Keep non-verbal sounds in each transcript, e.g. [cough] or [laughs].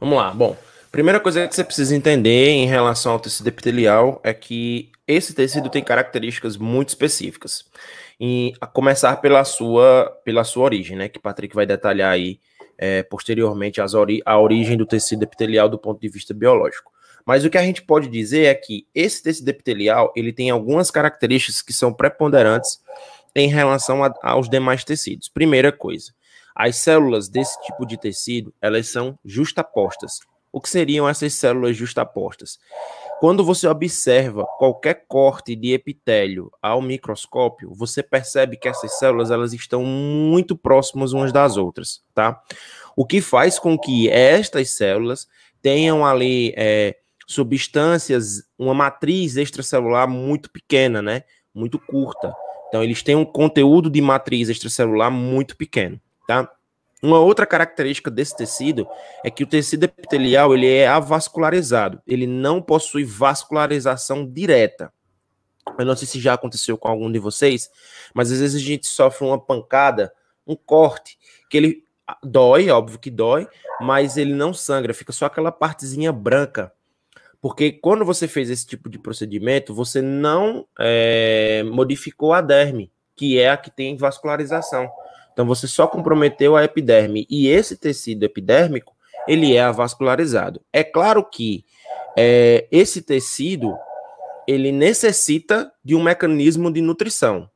Vamos lá. Bom, primeira coisa que você precisa entender em relação ao tecido epitelial é que esse tecido tem características muito específicas. E a começar pela sua, pela sua origem, né? Que o Patrick vai detalhar aí é, posteriormente as ori a origem do tecido epitelial do ponto de vista biológico. Mas o que a gente pode dizer é que esse tecido epitelial ele tem algumas características que são preponderantes em relação a, aos demais tecidos. Primeira coisa, as células desse tipo de tecido, elas são justapostas. O que seriam essas células justapostas? Quando você observa qualquer corte de epitélio ao microscópio, você percebe que essas células elas estão muito próximas umas das outras, tá? O que faz com que estas células tenham ali é, substâncias, uma matriz extracelular muito pequena, né? Muito curta. Então, eles têm um conteúdo de matriz extracelular muito pequeno tá? Uma outra característica desse tecido é que o tecido epitelial ele é avascularizado, ele não possui vascularização direta. Eu não sei se já aconteceu com algum de vocês, mas às vezes a gente sofre uma pancada, um corte, que ele ah, dói, óbvio que dói, mas ele não sangra, fica só aquela partezinha branca. Porque quando você fez esse tipo de procedimento, você não é, modificou a derme, que é a que tem vascularização. Então você só comprometeu a epiderme e esse tecido epidérmico ele é avascularizado. É claro que é, esse tecido ele necessita de um mecanismo de nutrição.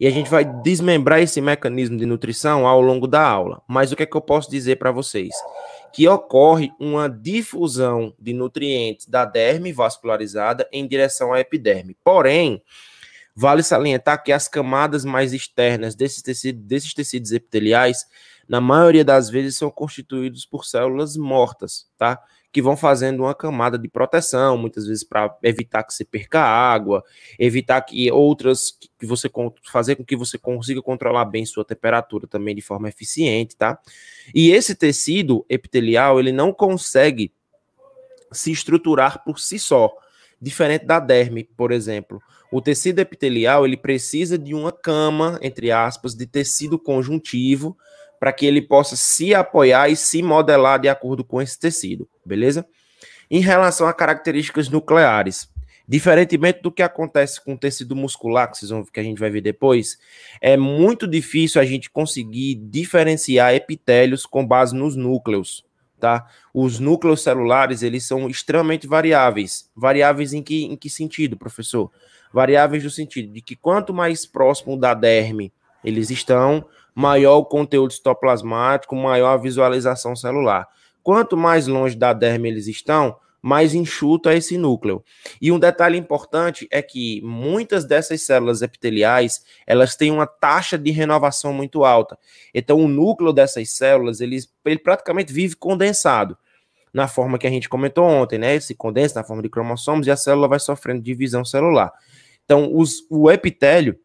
E a gente vai desmembrar esse mecanismo de nutrição ao longo da aula. Mas o que é que eu posso dizer para vocês? Que ocorre uma difusão de nutrientes da derme vascularizada em direção à epiderme. Porém, Vale salientar que as camadas mais externas desses tecidos, desses tecidos epiteliais, na maioria das vezes, são constituídos por células mortas, tá? Que vão fazendo uma camada de proteção, muitas vezes para evitar que você perca água, evitar que outras que você fazer com que você consiga controlar bem sua temperatura também de forma eficiente, tá? E esse tecido epitelial, ele não consegue se estruturar por si só, diferente da derme, por exemplo o tecido epitelial ele precisa de uma cama, entre aspas, de tecido conjuntivo para que ele possa se apoiar e se modelar de acordo com esse tecido, beleza? Em relação a características nucleares, diferentemente do que acontece com o tecido muscular, que, vão, que a gente vai ver depois, é muito difícil a gente conseguir diferenciar epitélios com base nos núcleos, tá? Os núcleos celulares, eles são extremamente variáveis. Variáveis em que, em que sentido, professor? Variáveis no sentido de que quanto mais próximo da derme eles estão, maior o conteúdo citoplasmático, maior a visualização celular. Quanto mais longe da derme eles estão, mais enxuto é esse núcleo. E um detalhe importante é que muitas dessas células epiteliais, elas têm uma taxa de renovação muito alta. Então o núcleo dessas células, ele, ele praticamente vive condensado na forma que a gente comentou ontem, né? Ele se condensa na forma de cromossomos e a célula vai sofrendo divisão celular. Então, os, o epitélio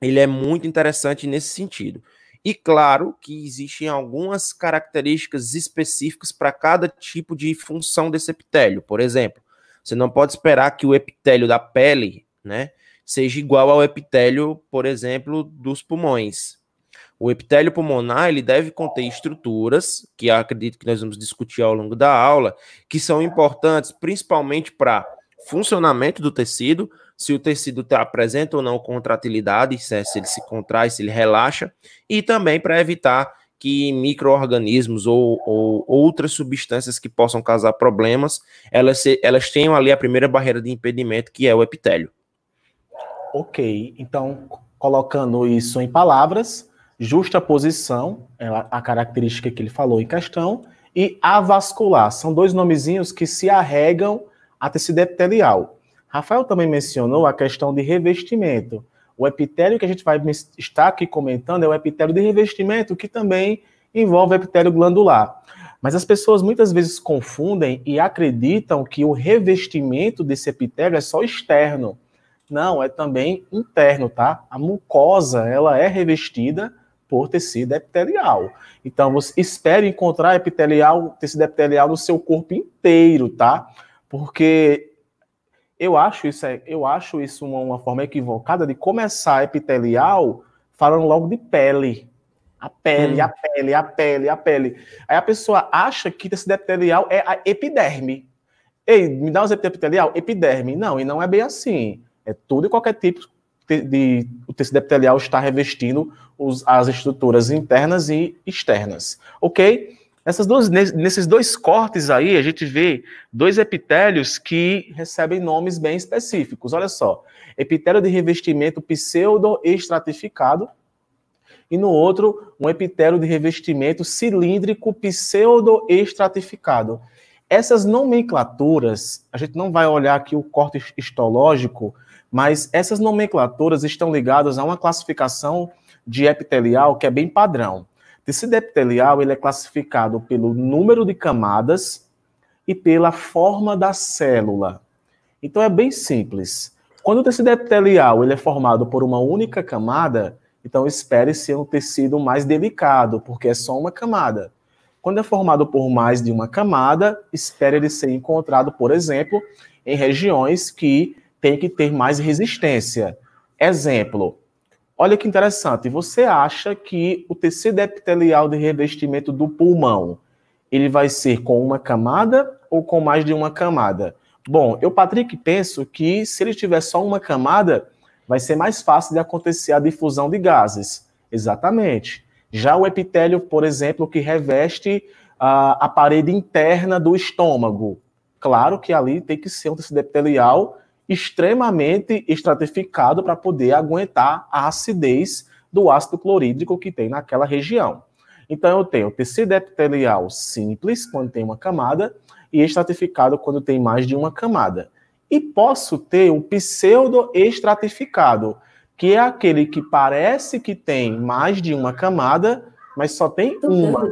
ele é muito interessante nesse sentido. E claro que existem algumas características específicas para cada tipo de função desse epitélio. Por exemplo, você não pode esperar que o epitélio da pele, né, seja igual ao epitélio, por exemplo, dos pulmões. O epitélio pulmonar ele deve conter estruturas, que acredito que nós vamos discutir ao longo da aula, que são importantes principalmente para funcionamento do tecido, se o tecido tá, apresenta ou não contratilidade, é, se ele se contrai, se ele relaxa, e também para evitar que micro-organismos ou, ou, outras substâncias que possam causar problemas, elas, se, elas tenham ali a primeira barreira de impedimento, que é o epitélio. Ok, então, colocando isso em palavras, justa posição, é a característica que ele falou em questão, e avascular, são dois nomezinhos que se arregam a tecido epitelial. Rafael também mencionou a questão de revestimento. O epitélio que a gente vai estar aqui comentando é o epitélio de revestimento, que também envolve epitélio glandular. Mas as pessoas muitas vezes confundem e acreditam que o revestimento desse epitélio é só externo. Não, é também interno, tá? A mucosa, ela é revestida por tecido epitelial. Então, você espere encontrar epitelial, tecido epitelial no seu corpo inteiro, tá? Porque eu acho isso, é, eu acho isso uma, uma forma equivocada de começar epitelial falando logo de pele. A pele, hum. a pele, a pele, a pele. Aí a pessoa acha que esse epitelial é a epiderme. Ei, me dá uns epitelial? Epiderme. Não, e não é bem assim. É tudo e qualquer tipo de, o tecido epitelial está revestindo os, as estruturas internas e externas, ok? Nessas duas, nesses dois cortes aí, a gente vê dois epitélios que recebem nomes bem específicos. Olha só: epitélio de revestimento pseudo-estratificado, e no outro, um epitélio de revestimento cilíndrico pseudo-estratificado. Essas nomenclaturas, a gente não vai olhar aqui o corte histológico, mas essas nomenclaturas estão ligadas a uma classificação de epitelial que é bem padrão. Tecido epitelial ele é classificado pelo número de camadas e pela forma da célula. Então é bem simples. Quando o tecido epitelial ele é formado por uma única camada, então espere ser um tecido mais delicado, porque é só uma camada. Quando é formado por mais de uma camada, espere ele ser encontrado, por exemplo, em regiões que tem que ter mais resistência. Exemplo, Olha que interessante, você acha que o tecido epitelial de revestimento do pulmão, ele vai ser com uma camada ou com mais de uma camada? Bom, eu, Patrick, penso que se ele tiver só uma camada, vai ser mais fácil de acontecer a difusão de gases. Exatamente. Já o epitélio, por exemplo, que reveste uh, a parede interna do estômago, claro que ali tem que ser um tecido epitelial extremamente estratificado para poder aguentar a acidez do ácido clorídrico que tem naquela região. Então eu tenho tecido epitelial simples quando tem uma camada e estratificado quando tem mais de uma camada. E posso ter um pseudo estratificado, que é aquele que parece que tem mais de uma camada, mas só tem uma.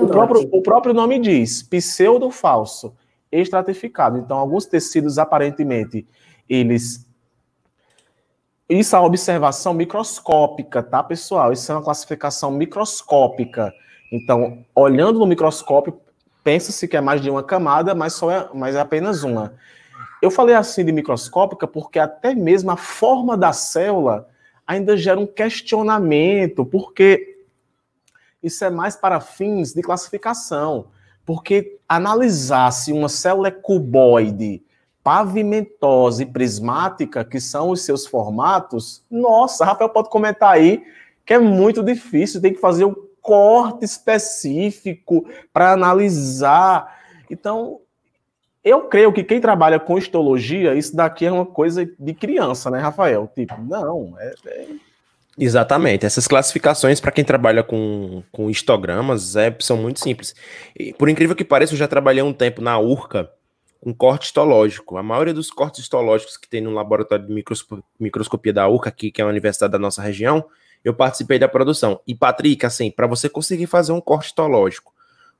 O próprio, o próprio nome diz, pseudo falso, estratificado. Então alguns tecidos aparentemente eles. Isso é uma observação microscópica, tá, pessoal? Isso é uma classificação microscópica. Então, olhando no microscópio, pensa-se que é mais de uma camada, mas só é, mas é apenas uma. Eu falei assim de microscópica porque até mesmo a forma da célula ainda gera um questionamento, porque isso é mais para fins de classificação. Porque analisar se uma célula é cuboide pavimentosa e prismática, que são os seus formatos, nossa, Rafael pode comentar aí que é muito difícil, tem que fazer um corte específico para analisar. Então, eu creio que quem trabalha com histologia, isso daqui é uma coisa de criança, né, Rafael? Tipo, não, é... é... Exatamente. Essas classificações, para quem trabalha com, com histogramas, é, são muito simples. E, por incrível que pareça, eu já trabalhei um tempo na URCA, com corte histológico. A maioria dos cortes histológicos que tem no laboratório de microscopia da UCA, aqui, que é uma universidade da nossa região, eu participei da produção. E, Patrick, assim, para você conseguir fazer um corte histológico,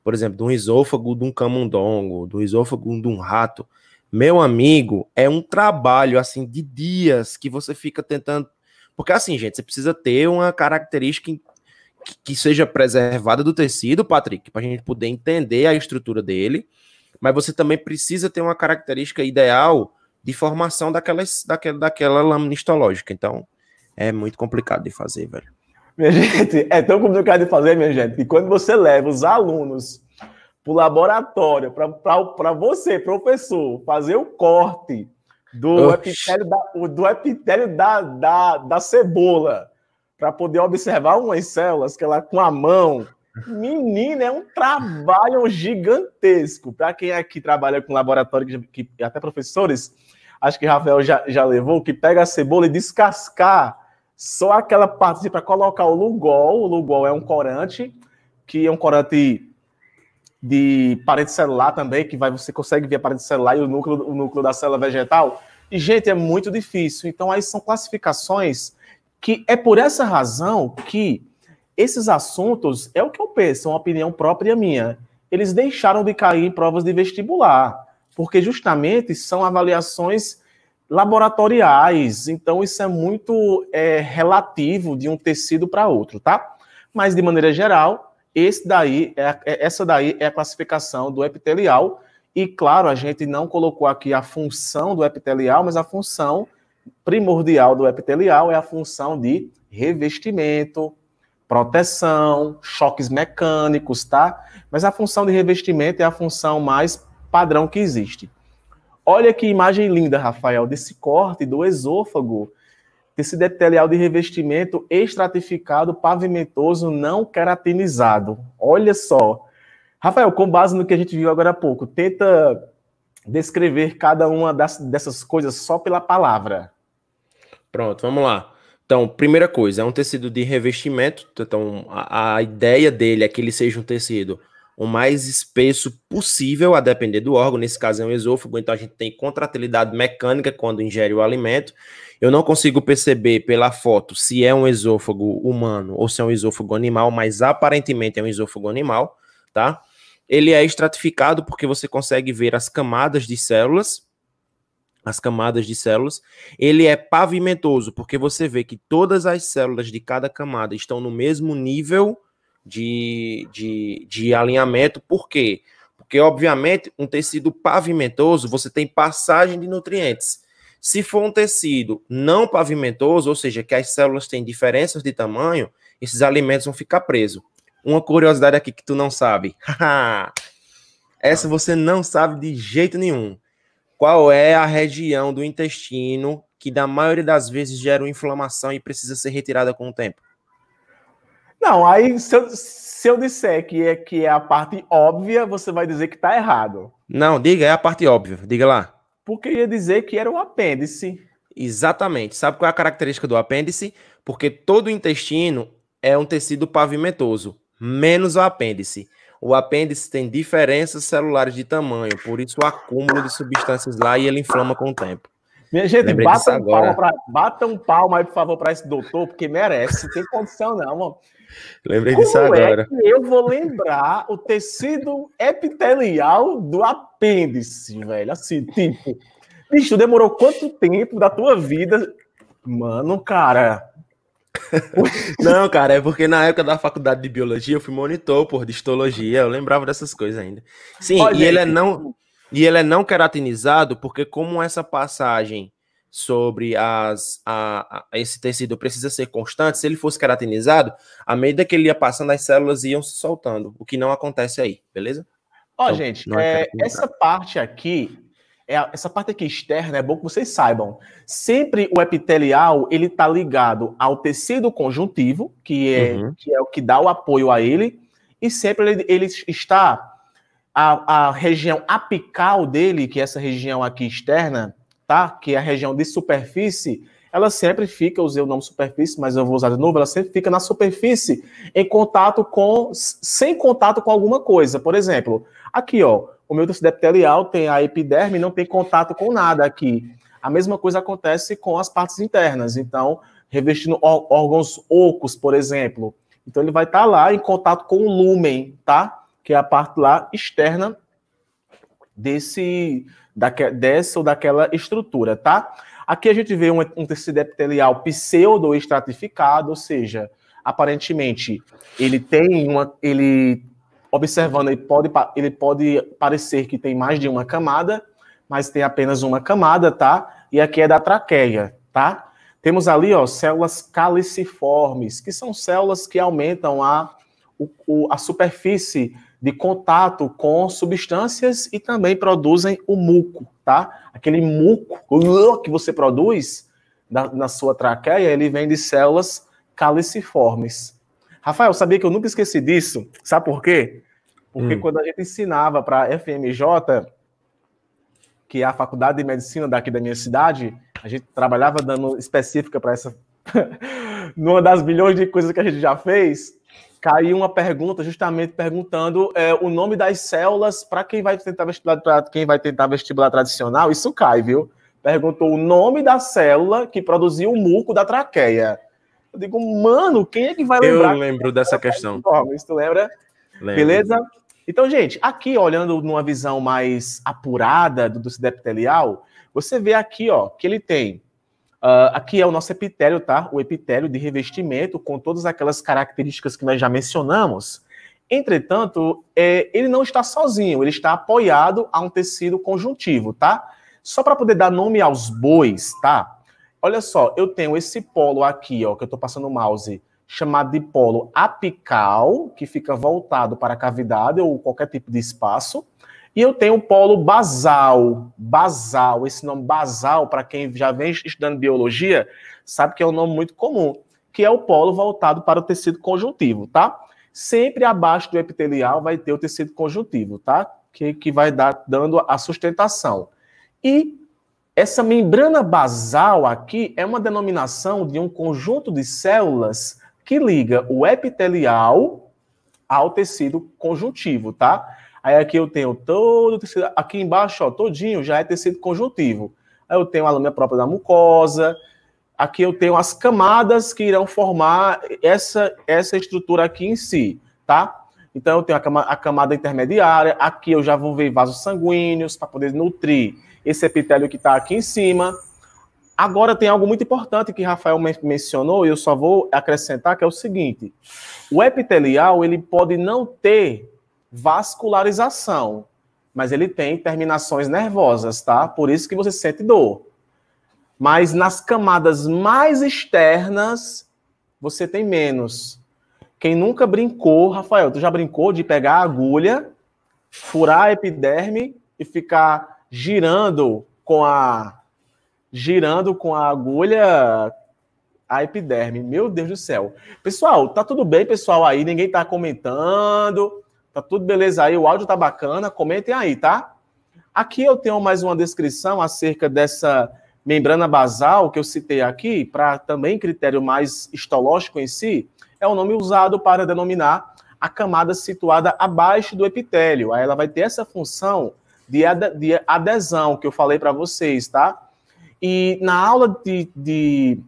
por exemplo, de um esôfago de um camundongo, do esôfago de um rato, meu amigo, é um trabalho, assim, de dias que você fica tentando. Porque, assim, gente, você precisa ter uma característica que seja preservada do tecido, Patrick, para a gente poder entender a estrutura dele mas você também precisa ter uma característica ideal de formação daquelas, daquela, daquela lâmina histológica. Então, é muito complicado de fazer, velho. Minha [laughs] gente, é tão complicado de fazer, minha gente, que quando você leva os alunos para o laboratório, para você, professor, fazer o corte do Oxi. epitélio, da, do epitélio da, da, da cebola, para poder observar umas células que ela com a mão Menina, é um trabalho gigantesco. Para quem aqui é trabalha com laboratório, que, que, até professores, acho que Rafael já, já levou, que pega a cebola e descascar só aquela parte para colocar o Lugol. O Lugol é um corante, que é um corante de parede celular também, que vai, você consegue ver a parede celular e o núcleo, o núcleo da célula vegetal. E, gente, é muito difícil. Então, aí são classificações que é por essa razão que esses assuntos, é o que eu penso, é uma opinião própria minha. Eles deixaram de cair em provas de vestibular, porque justamente são avaliações laboratoriais, então isso é muito é, relativo de um tecido para outro, tá? Mas de maneira geral, esse daí é, é, essa daí é a classificação do epitelial e claro a gente não colocou aqui a função do epitelial, mas a função primordial do epitelial é a função de revestimento, proteção, choques mecânicos, tá? Mas a função de revestimento é a função mais padrão que existe. Olha que imagem linda, Rafael, desse corte do esôfago, desse detelial de revestimento estratificado, pavimentoso, não queratinizado. Olha só. Rafael, com base no que a gente viu agora há pouco, tenta descrever cada uma das, dessas coisas só pela palavra. Pronto, vamos lá. Então, primeira coisa, é um tecido de revestimento. Então, a, a, ideia dele é que ele seja um tecido o mais espesso possível, a depender do órgão. Nesse caso é um esôfago, então a gente tem contratilidade mecânica quando ingere o alimento. Eu não consigo perceber pela foto se é um esôfago humano ou se é um esôfago animal, mas aparentemente é um esôfago animal, tá? Ele é estratificado porque você consegue ver as camadas de células as camadas de células, ele é pavimentoso, porque você vê que todas as células de cada camada estão no mesmo nível de, de, de alinhamento. Por quê? Porque, obviamente, um tecido pavimentoso, você tem passagem de nutrientes. Se for um tecido não pavimentoso, ou seja, que as células têm diferenças de tamanho, esses alimentos vão ficar presos. Uma curiosidade aqui que tu não sabe. [laughs] Essa ah. você não sabe de jeito nenhum qual é a região do intestino que, da maioria das vezes, gera inflamação e precisa ser retirada com o tempo? Não, aí se eu, se eu disser que é, que é a parte óbvia, você vai dizer que está errado. Não, diga, é a parte óbvia, diga lá. Porque ia dizer que era um apêndice. Exatamente. Sabe qual é a característica do apêndice? Porque todo o intestino é um tecido pavimentoso, menos o apêndice o apêndice tem diferenças celulares de tamanho, por isso o acúmulo de substâncias lá e ele inflama com o tempo. Minha gente, bata um, palma pra, bata um palma aí, por favor, para esse doutor, porque merece, tem condição não, mano. Lembrei Como disso é agora. É eu vou lembrar o tecido epitelial do apêndice, velho. Assim, tipo, bicho, demorou quanto tempo da tua vida? Mano, cara, [laughs] Não, cara, é porque na época da faculdade de biologia eu fui monitor, por de histologia, eu lembrava dessas coisas ainda. Sim, Olha, e ele é não e ele é não queratinizado porque como essa passagem sobre as, a, a, esse tecido precisa ser constante, se ele fosse queratinizado, à medida que ele ia passando, as células iam se soltando, o que não acontece aí, beleza? Ó, então, gente, é, é essa parte aqui é essa parte aqui externa é bom que vocês saibam. Sempre o epitelial ele está ligado ao tecido conjuntivo, que é, uhum. que é o que dá o apoio a ele, e sempre ele, ele está a, a, região apical dele, que é essa região aqui externa, tá? Que é a região de superfície, ela sempre fica, usei o nome superfície, mas eu vou usar de novo, ela sempre fica na superfície, em contato com, sem contato com alguma coisa. Por exemplo, aqui, ó, o meu tecido epitelial tem a epiderme e não tem contato com nada aqui. A mesma coisa acontece com as partes internas. Então, revestindo órgãos ocos, por exemplo. Então, ele vai estar tá lá em contato com o lúmen, tá? Que é a parte lá externa desse, daque, dessa ou daquela estrutura, tá? Aqui a gente vê um, um tecido epitelial pseudo-estratificado, ou seja, aparentemente ele tem uma, ele observando, ele pode, ele pode parecer que tem mais de uma camada, mas tem apenas uma camada, tá? E aqui é da traqueia, tá? Temos ali, ó, células caliciformes, que são células que aumentam a, o, a superfície de contato com substâncias e também produzem o muco, tá? Aquele muco uh, que você produz na, na sua traqueia, ele vem de células caliciformes. Rafael, sabia que eu nunca esqueci disso? Sabe por quê? Porque hum. quando a gente ensinava para FMJ, que é a faculdade de medicina daqui da minha cidade, a gente trabalhava dando específica para essa. [laughs] numa das milhões de coisas que a gente já fez, caiu uma pergunta justamente perguntando é, o nome das células para quem vai tentar vestibular pra quem vai tentar vestibular tradicional. Isso cai, viu? Perguntou o nome da célula que produziu o muco da traqueia. Eu digo, mano, quem é que vai lembrar? Eu lembro dessa tá questão. Jovens, tu lembra? Lembro. Beleza? Então, gente, aqui olhando numa visão mais apurada do, do cidepitelial, você vê aqui, ó, que ele tem. Uh, aqui é o nosso epitélio, tá? O epitélio de revestimento com todas aquelas características que nós já mencionamos. Entretanto, é, ele não está sozinho, ele está apoiado a um tecido conjuntivo, tá? Só para poder dar nome aos bois, tá? olha só, eu tenho esse polo aqui, ó, que eu estou passando o mouse, chamado de polo apical, que fica voltado para a cavidade ou qualquer tipo de espaço. E eu tenho o polo basal, basal, esse nome basal, para quem já vem estudando biologia, sabe que é um nome muito comum, que é o polo voltado para o tecido conjuntivo, tá? Sempre abaixo do epitelial vai ter o tecido conjuntivo, tá? Que, que vai dar, dando a sustentação. E essa membrana basal aqui é uma denominação de um conjunto de células que liga o epitelial ao tecido conjuntivo, tá? Aí aqui eu tenho todo o tecido, aqui embaixo, ó, todinho já é tecido conjuntivo. Aí eu tenho a lâmina própria da mucosa, aqui eu tenho as camadas que irão formar essa, essa estrutura aqui em si, tá? Então eu tenho a, cama, a camada intermediária, aqui eu já vou ver vasos sanguíneos para poder nutrir esse epitélio que está aqui em cima. Agora tem algo muito importante que Rafael mencionou, e eu só vou acrescentar, que é o seguinte: o epitelial ele pode não ter vascularização, mas ele tem terminações nervosas, tá? Por isso que você sente dor. Mas nas camadas mais externas, você tem menos. Quem nunca brincou, Rafael, tu já brincou de pegar a agulha, furar a epiderme e ficar girando com a girando com a agulha a epiderme. Meu Deus do céu. Pessoal, tá tudo bem, pessoal aí? Ninguém tá comentando. Tá tudo beleza aí? O áudio tá bacana? Comentem aí, tá? Aqui eu tenho mais uma descrição acerca dessa membrana basal que eu citei aqui, para também critério mais histológico em si, é o um nome usado para denominar a camada situada abaixo do epitélio. Aí ela vai ter essa função de, ad, de adesão que eu falei para vocês, tá? E na aula de, de,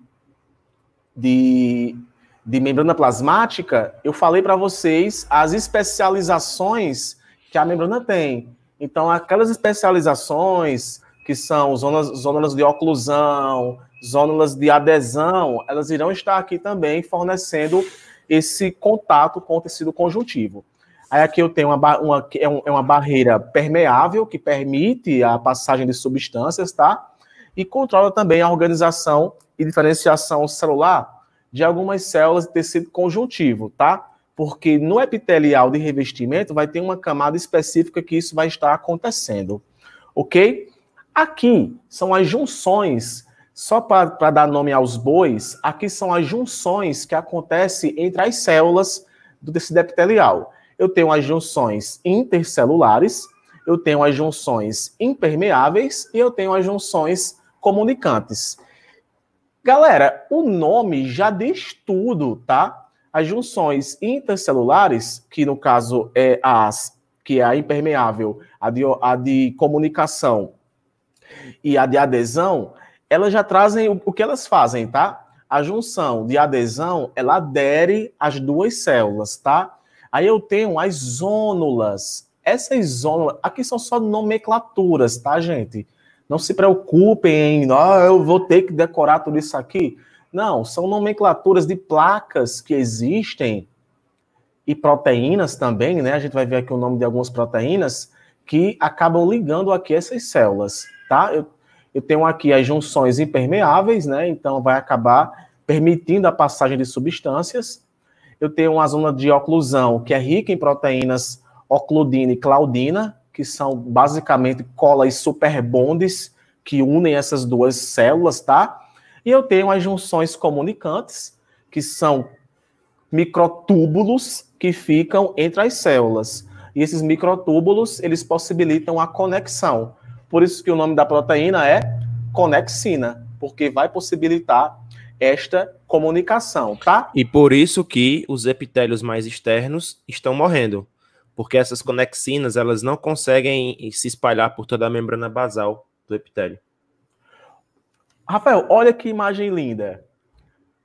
de, de membrana plasmática, eu falei para vocês as especializações que a membrana tem. Então, aquelas especializações que são zonas, zonas de oclusão, zonas de adesão, elas irão estar aqui também fornecendo esse contato com o tecido conjuntivo. Aí aqui eu tenho uma, uma, é, é, uma barreira permeável que permite a passagem de substâncias, tá? E controla também a organização e diferenciação celular de algumas células de tecido conjuntivo, tá? Porque no epitelial de revestimento vai ter uma camada específica que isso vai estar acontecendo, ok? Aqui são as junções, só para dar nome aos bois, aqui são as junções que acontecem entre as células do tecido epitelial eu tenho as junções intercelulares, eu tenho as junções impermeáveis e eu tenho as junções comunicantes. Galera, o nome já diz tudo, tá? As junções intercelulares, que no caso é as, que é a impermeável, a de, a de comunicação e a de adesão, elas já trazem o, o que elas fazem, tá? A junção de adesão, ela adere às duas células, tá? Aí eu tenho as zônulas. Essas zônulas, aqui são só nomenclaturas, tá, gente? Não se preocupem em, ah, eu vou ter que decorar tudo isso aqui. Não, são nomenclaturas de placas que existem e proteínas também, né? A gente vai ver aqui o nome de algumas proteínas que acabam ligando aqui essas células, tá? Eu, eu tenho aqui as junções impermeáveis, né? Então vai acabar permitindo a passagem de substâncias eu tenho uma zona de oclusão que é rica em proteínas ocludina e claudina, que são basicamente colas superbondes que unem essas duas células, tá? E eu tenho as junções comunicantes, que são microtúbulos que ficam entre as células. E esses microtúbulos, eles possibilitam a conexão. Por isso que o nome da proteína é conexina, porque vai possibilitar esta comunicação, tá? E por isso que os epitélios mais externos estão morrendo, porque essas conexinas elas não conseguem se espalhar por toda a membrana basal do epitélio. Rafael, olha que imagem linda.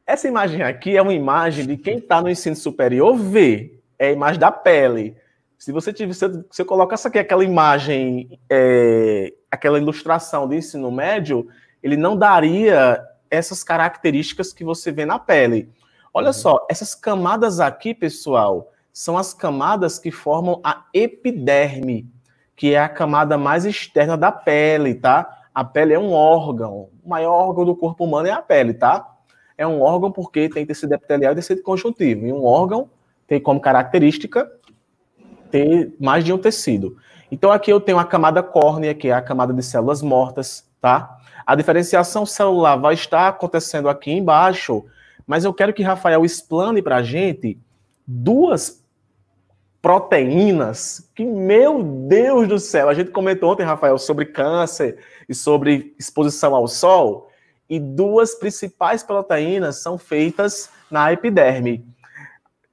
Essa imagem aqui é uma imagem de quem está no ensino superior vê. É a imagem da pele. Se você tiver, se você coloca essa aqui, aquela imagem, é, aquela ilustração do ensino médio, ele não daria essas características que você vê na pele. Olha uhum. só, essas camadas aqui, pessoal, são as camadas que formam a epiderme, que é a camada mais externa da pele, tá? A pele é um órgão. O maior órgão do corpo humano é a pele, tá? É um órgão porque tem tecido epitelial e tecido conjuntivo. E um órgão tem como característica ter mais de um tecido. Então aqui eu tenho a camada córnea, que é a camada de células mortas, tá? A diferenciação celular vai estar acontecendo aqui embaixo, mas eu quero que Rafael explane para a gente duas proteínas que, meu Deus do céu, a gente comentou ontem, Rafael, sobre câncer e sobre exposição ao sol, e duas principais proteínas são feitas na epiderme.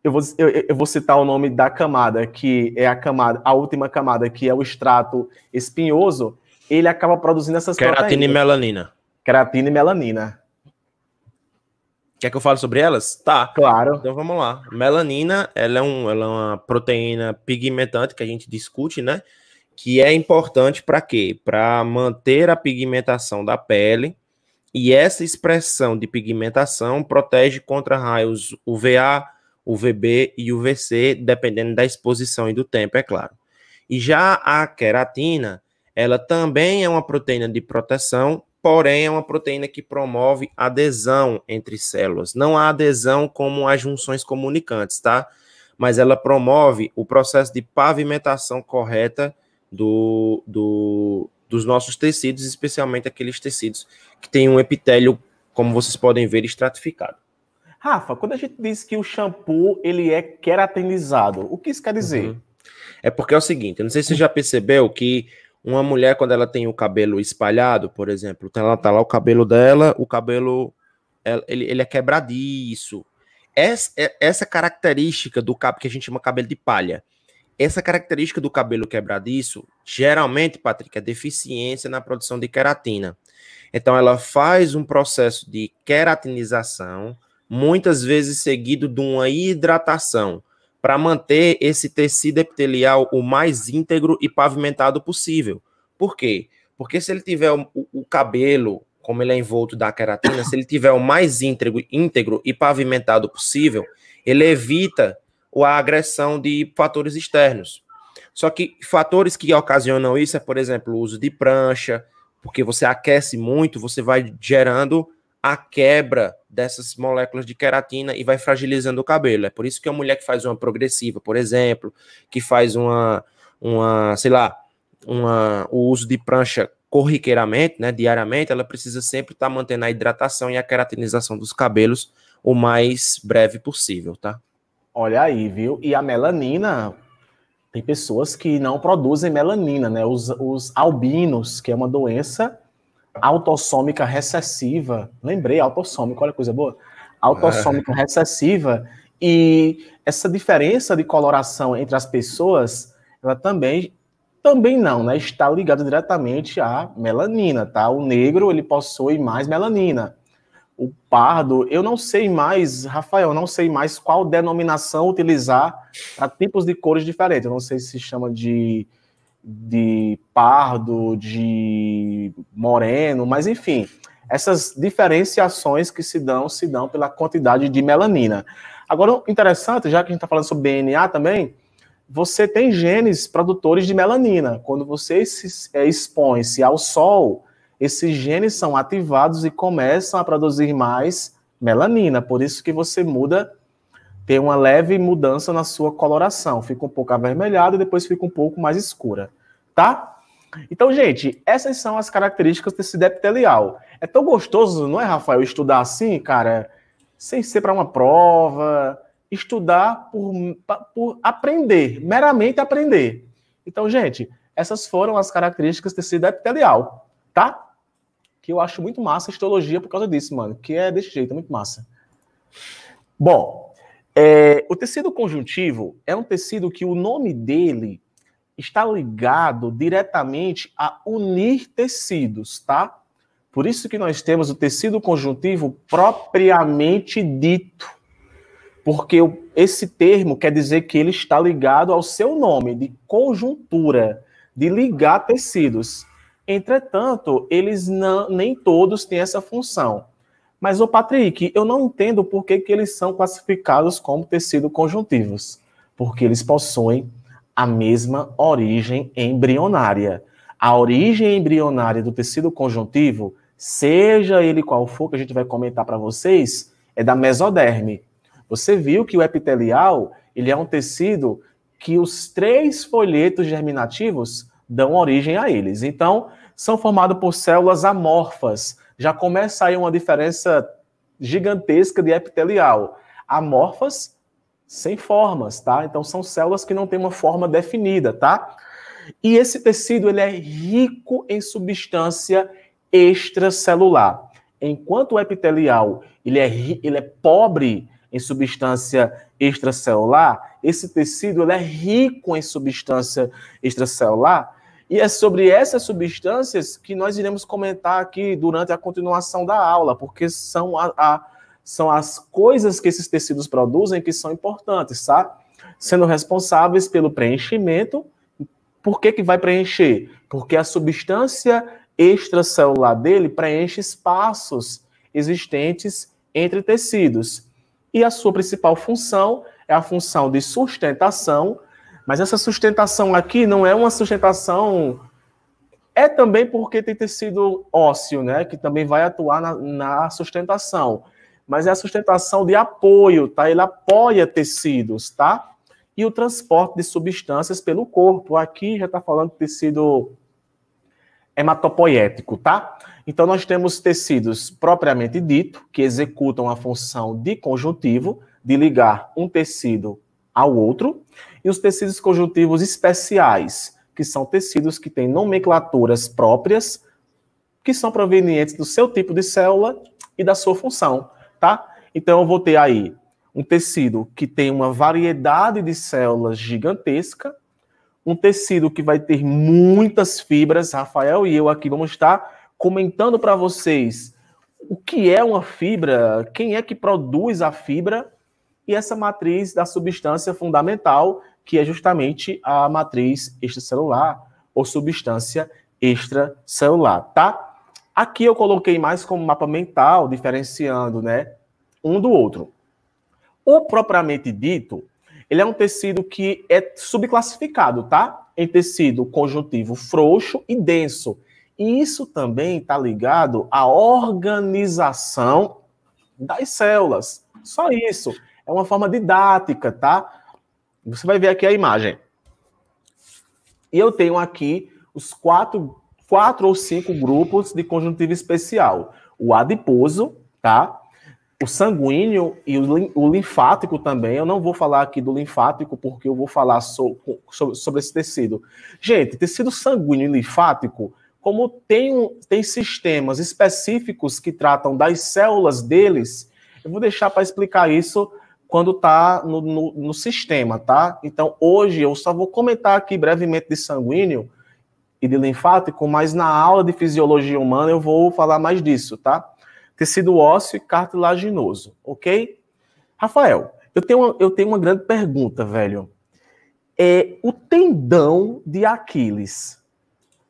Eu vou, eu, eu vou citar o nome da camada, que é a camada, a última camada, que é o extrato espinhoso, ele acaba produzindo essas Queratina proteínas. e melanina. Queratina e melanina. Quer que eu fale sobre elas? Tá. Claro. Então vamos lá. Melanina, ela é, um, ela é uma proteína pigmentante que a gente discute, né? Que é importante para quê? Para manter a pigmentação da pele. E essa expressão de pigmentação protege contra raios UVA, UVB e UVC, dependendo da exposição e do tempo, é claro. E já a queratina, ela também é uma proteína de proteção, porém é uma proteína que promove adesão entre células. Não há adesão como as junções comunicantes, tá? Mas ela promove o processo de pavimentação correta do, do, dos nossos tecidos, especialmente aqueles tecidos que têm um epitélio, como vocês podem ver, estratificado. Rafa, quando a gente diz que o shampoo ele é queratinizado, o que isso quer dizer? Uhum. É porque é o seguinte, eu não sei se você já percebeu que uma mulher, quando ela tem o cabelo espalhado, por exemplo, então ela tá lá o cabelo dela, o cabelo ele, ele é quebradiço. Essa, essa característica do cabelo que a gente chama cabelo de palha, essa característica do cabelo quebradiço, geralmente, Patrick, é deficiência na produção de queratina. Então, ela faz um processo de queratinização, muitas vezes seguido de uma hidratação para manter esse tecido epitelial o mais íntegro e pavimentado possível. Por quê? Porque se ele tiver o, o cabelo, como ele é envolto da queratina, se ele tiver o mais íntegro, íntegro e pavimentado possível, ele evita a agressão de fatores externos. Só que fatores que ocasionam isso é, por exemplo, o uso de prancha, porque você aquece muito, você vai gerando a quebra dessas moléculas de queratina e vai fragilizando o cabelo. É por isso que a mulher que faz uma progressiva, por exemplo, que faz uma, uma sei lá, uma, o uso de prancha corriqueiramente, né, diariamente, ela precisa sempre estar tá mantendo a hidratação e a queratinização dos cabelos o mais breve possível, tá? Olha aí, viu? E a melanina, tem pessoas que não produzem melanina, né? Os, os albinos, que é uma doença autossômica recessiva. Lembrei, autossômica, olha que coisa boa. Autossômica é. recessiva. E essa diferença de coloração entre as pessoas, ela também também não, né? Está ligada diretamente à melanina, tá? O negro, ele possui mais melanina. O pardo, eu não sei mais, Rafael, não sei mais qual denominação utilizar para tipos de cores diferentes. Eu não sei se chama de de pardo, de moreno, mas enfim, essas diferenciações que se dão, se dão pela quantidade de melanina. Agora, interessante, já que a gente está falando sobre DNA também, você tem genes produtores de melanina. Quando você se é, expõe-se ao sol, esses genes são ativados e começam a produzir mais melanina. Por isso que você muda ter uma leve mudança na sua coloração. Fica um pouco avermelhada e depois fica um pouco mais escura, tá? Então, gente, essas são as características desse deptelial. É tão gostoso, não é, Rafael, estudar assim, cara, sem ser para uma prova, estudar por, por aprender, meramente aprender. Então, gente, essas foram as características desse deptelial, tá? Que eu acho muito massa a histologia por causa disso, mano, que é desse jeito, é muito massa. Bom, é, o tecido conjuntivo é um tecido que o nome dele está ligado diretamente a unir tecidos, tá? Por isso que nós temos o tecido conjuntivo propriamente dito. Porque esse termo quer dizer que ele está ligado ao seu nome, de conjuntura, de ligar tecidos. Entretanto, eles não, nem todos têm essa função. Mas, o Patrick, eu não entendo por que, que eles são classificados como tecido conjuntivos, porque eles possuem a mesma origem embrionária. A origem embrionária do tecido conjuntivo, seja ele qual for, que a gente vai comentar para vocês, é da mesoderme. Você viu que o epitelial ele é um tecido que os três folhetos germinativos dão origem a eles. Então, são formados por células amorfas, já começa aí uma diferença gigantesca de epitelial. Amorfas sem formas, tá? Então são células que não têm uma forma definida, tá? E esse tecido ele é rico em substância extracelular. Enquanto o epitelial ele é, ele é pobre em substância extracelular, esse tecido ele é rico em substância extracelular e é sobre essas substâncias que nós iremos comentar aqui durante a continuação da aula, porque são, a, a, são as coisas que esses tecidos produzem que são importantes, tá? Sendo responsáveis pelo preenchimento. Por que, que vai preencher? Porque a substância extracelular dele preenche espaços existentes entre tecidos. E a sua principal função é a função de sustentação mas essa sustentação aqui não é uma sustentação. É também porque tem tecido ósseo, né? Que também vai atuar na, na sustentação. Mas é a sustentação de apoio, tá? Ele apoia tecidos, tá? E o transporte de substâncias pelo corpo. Aqui já está falando de tecido hematopoético, tá? Então nós temos tecidos propriamente dito, que executam a função de conjuntivo, de ligar um tecido ao outro e os tecidos conjuntivos especiais, que são tecidos que têm nomenclaturas próprias, que são provenientes do seu tipo de célula e da sua função, tá? Então eu vou ter aí um tecido que tem uma variedade de células gigantesca, um tecido que vai ter muitas fibras. Rafael e eu aqui vamos estar comentando para vocês o que é uma fibra, quem é que produz a fibra e essa matriz da substância fundamental que é justamente a matriz extracelular ou substância extracelular, tá? Aqui eu coloquei mais como mapa mental, diferenciando, né, um do outro. O propriamente dito, ele é um tecido que é subclassificado, tá? Em tecido conjuntivo frouxo e denso. E isso também está ligado à organização das células. Só isso. É uma forma didática, tá? Você vai ver aqui a imagem. E eu tenho aqui os quatro, quatro ou cinco grupos de conjuntiva especial. O adiposo, tá? O sanguíneo e o, o linfático também. Eu não vou falar aqui do linfático, porque eu vou falar so, sobre, sobre esse tecido. Gente, tecido sanguíneo e linfático, como tem, tem sistemas específicos que tratam das células deles, eu vou deixar para explicar isso quando está no, no, no, sistema, tá? Então, hoje eu só vou comentar aqui brevemente de sanguíneo e de linfático, mas na aula de fisiologia humana eu vou falar mais disso, tá? Tecido ósseo e cartilaginoso, ok? Rafael, eu tenho uma, eu tenho uma grande pergunta, velho. É o tendão de Aquiles.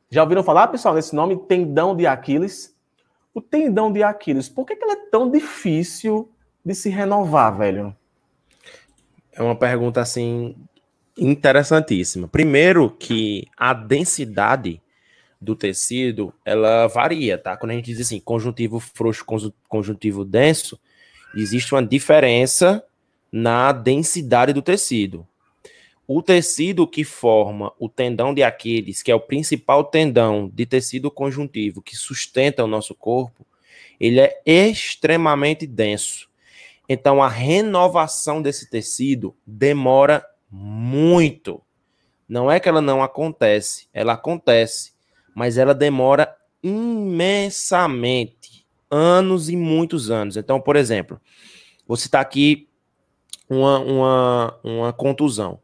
Já ouviram falar, pessoal, nesse nome, tendão de Aquiles? O tendão de Aquiles, por que, que ele é tão difícil de se renovar, velho? é uma pergunta assim interessantíssima. Primeiro que a densidade do tecido, ela varia, tá? Quando a gente diz assim, conjuntivo frouxo, conjuntivo denso, existe uma diferença na densidade do tecido. O tecido que forma o tendão de Aquiles, que é o principal tendão de tecido conjuntivo que sustenta o nosso corpo, ele é extremamente denso. Então, a renovação desse tecido demora muito. Não é que ela não acontece, ela acontece, mas ela demora imensamente anos e muitos anos. Então, por exemplo, você está aqui uma, uma, uma contusão.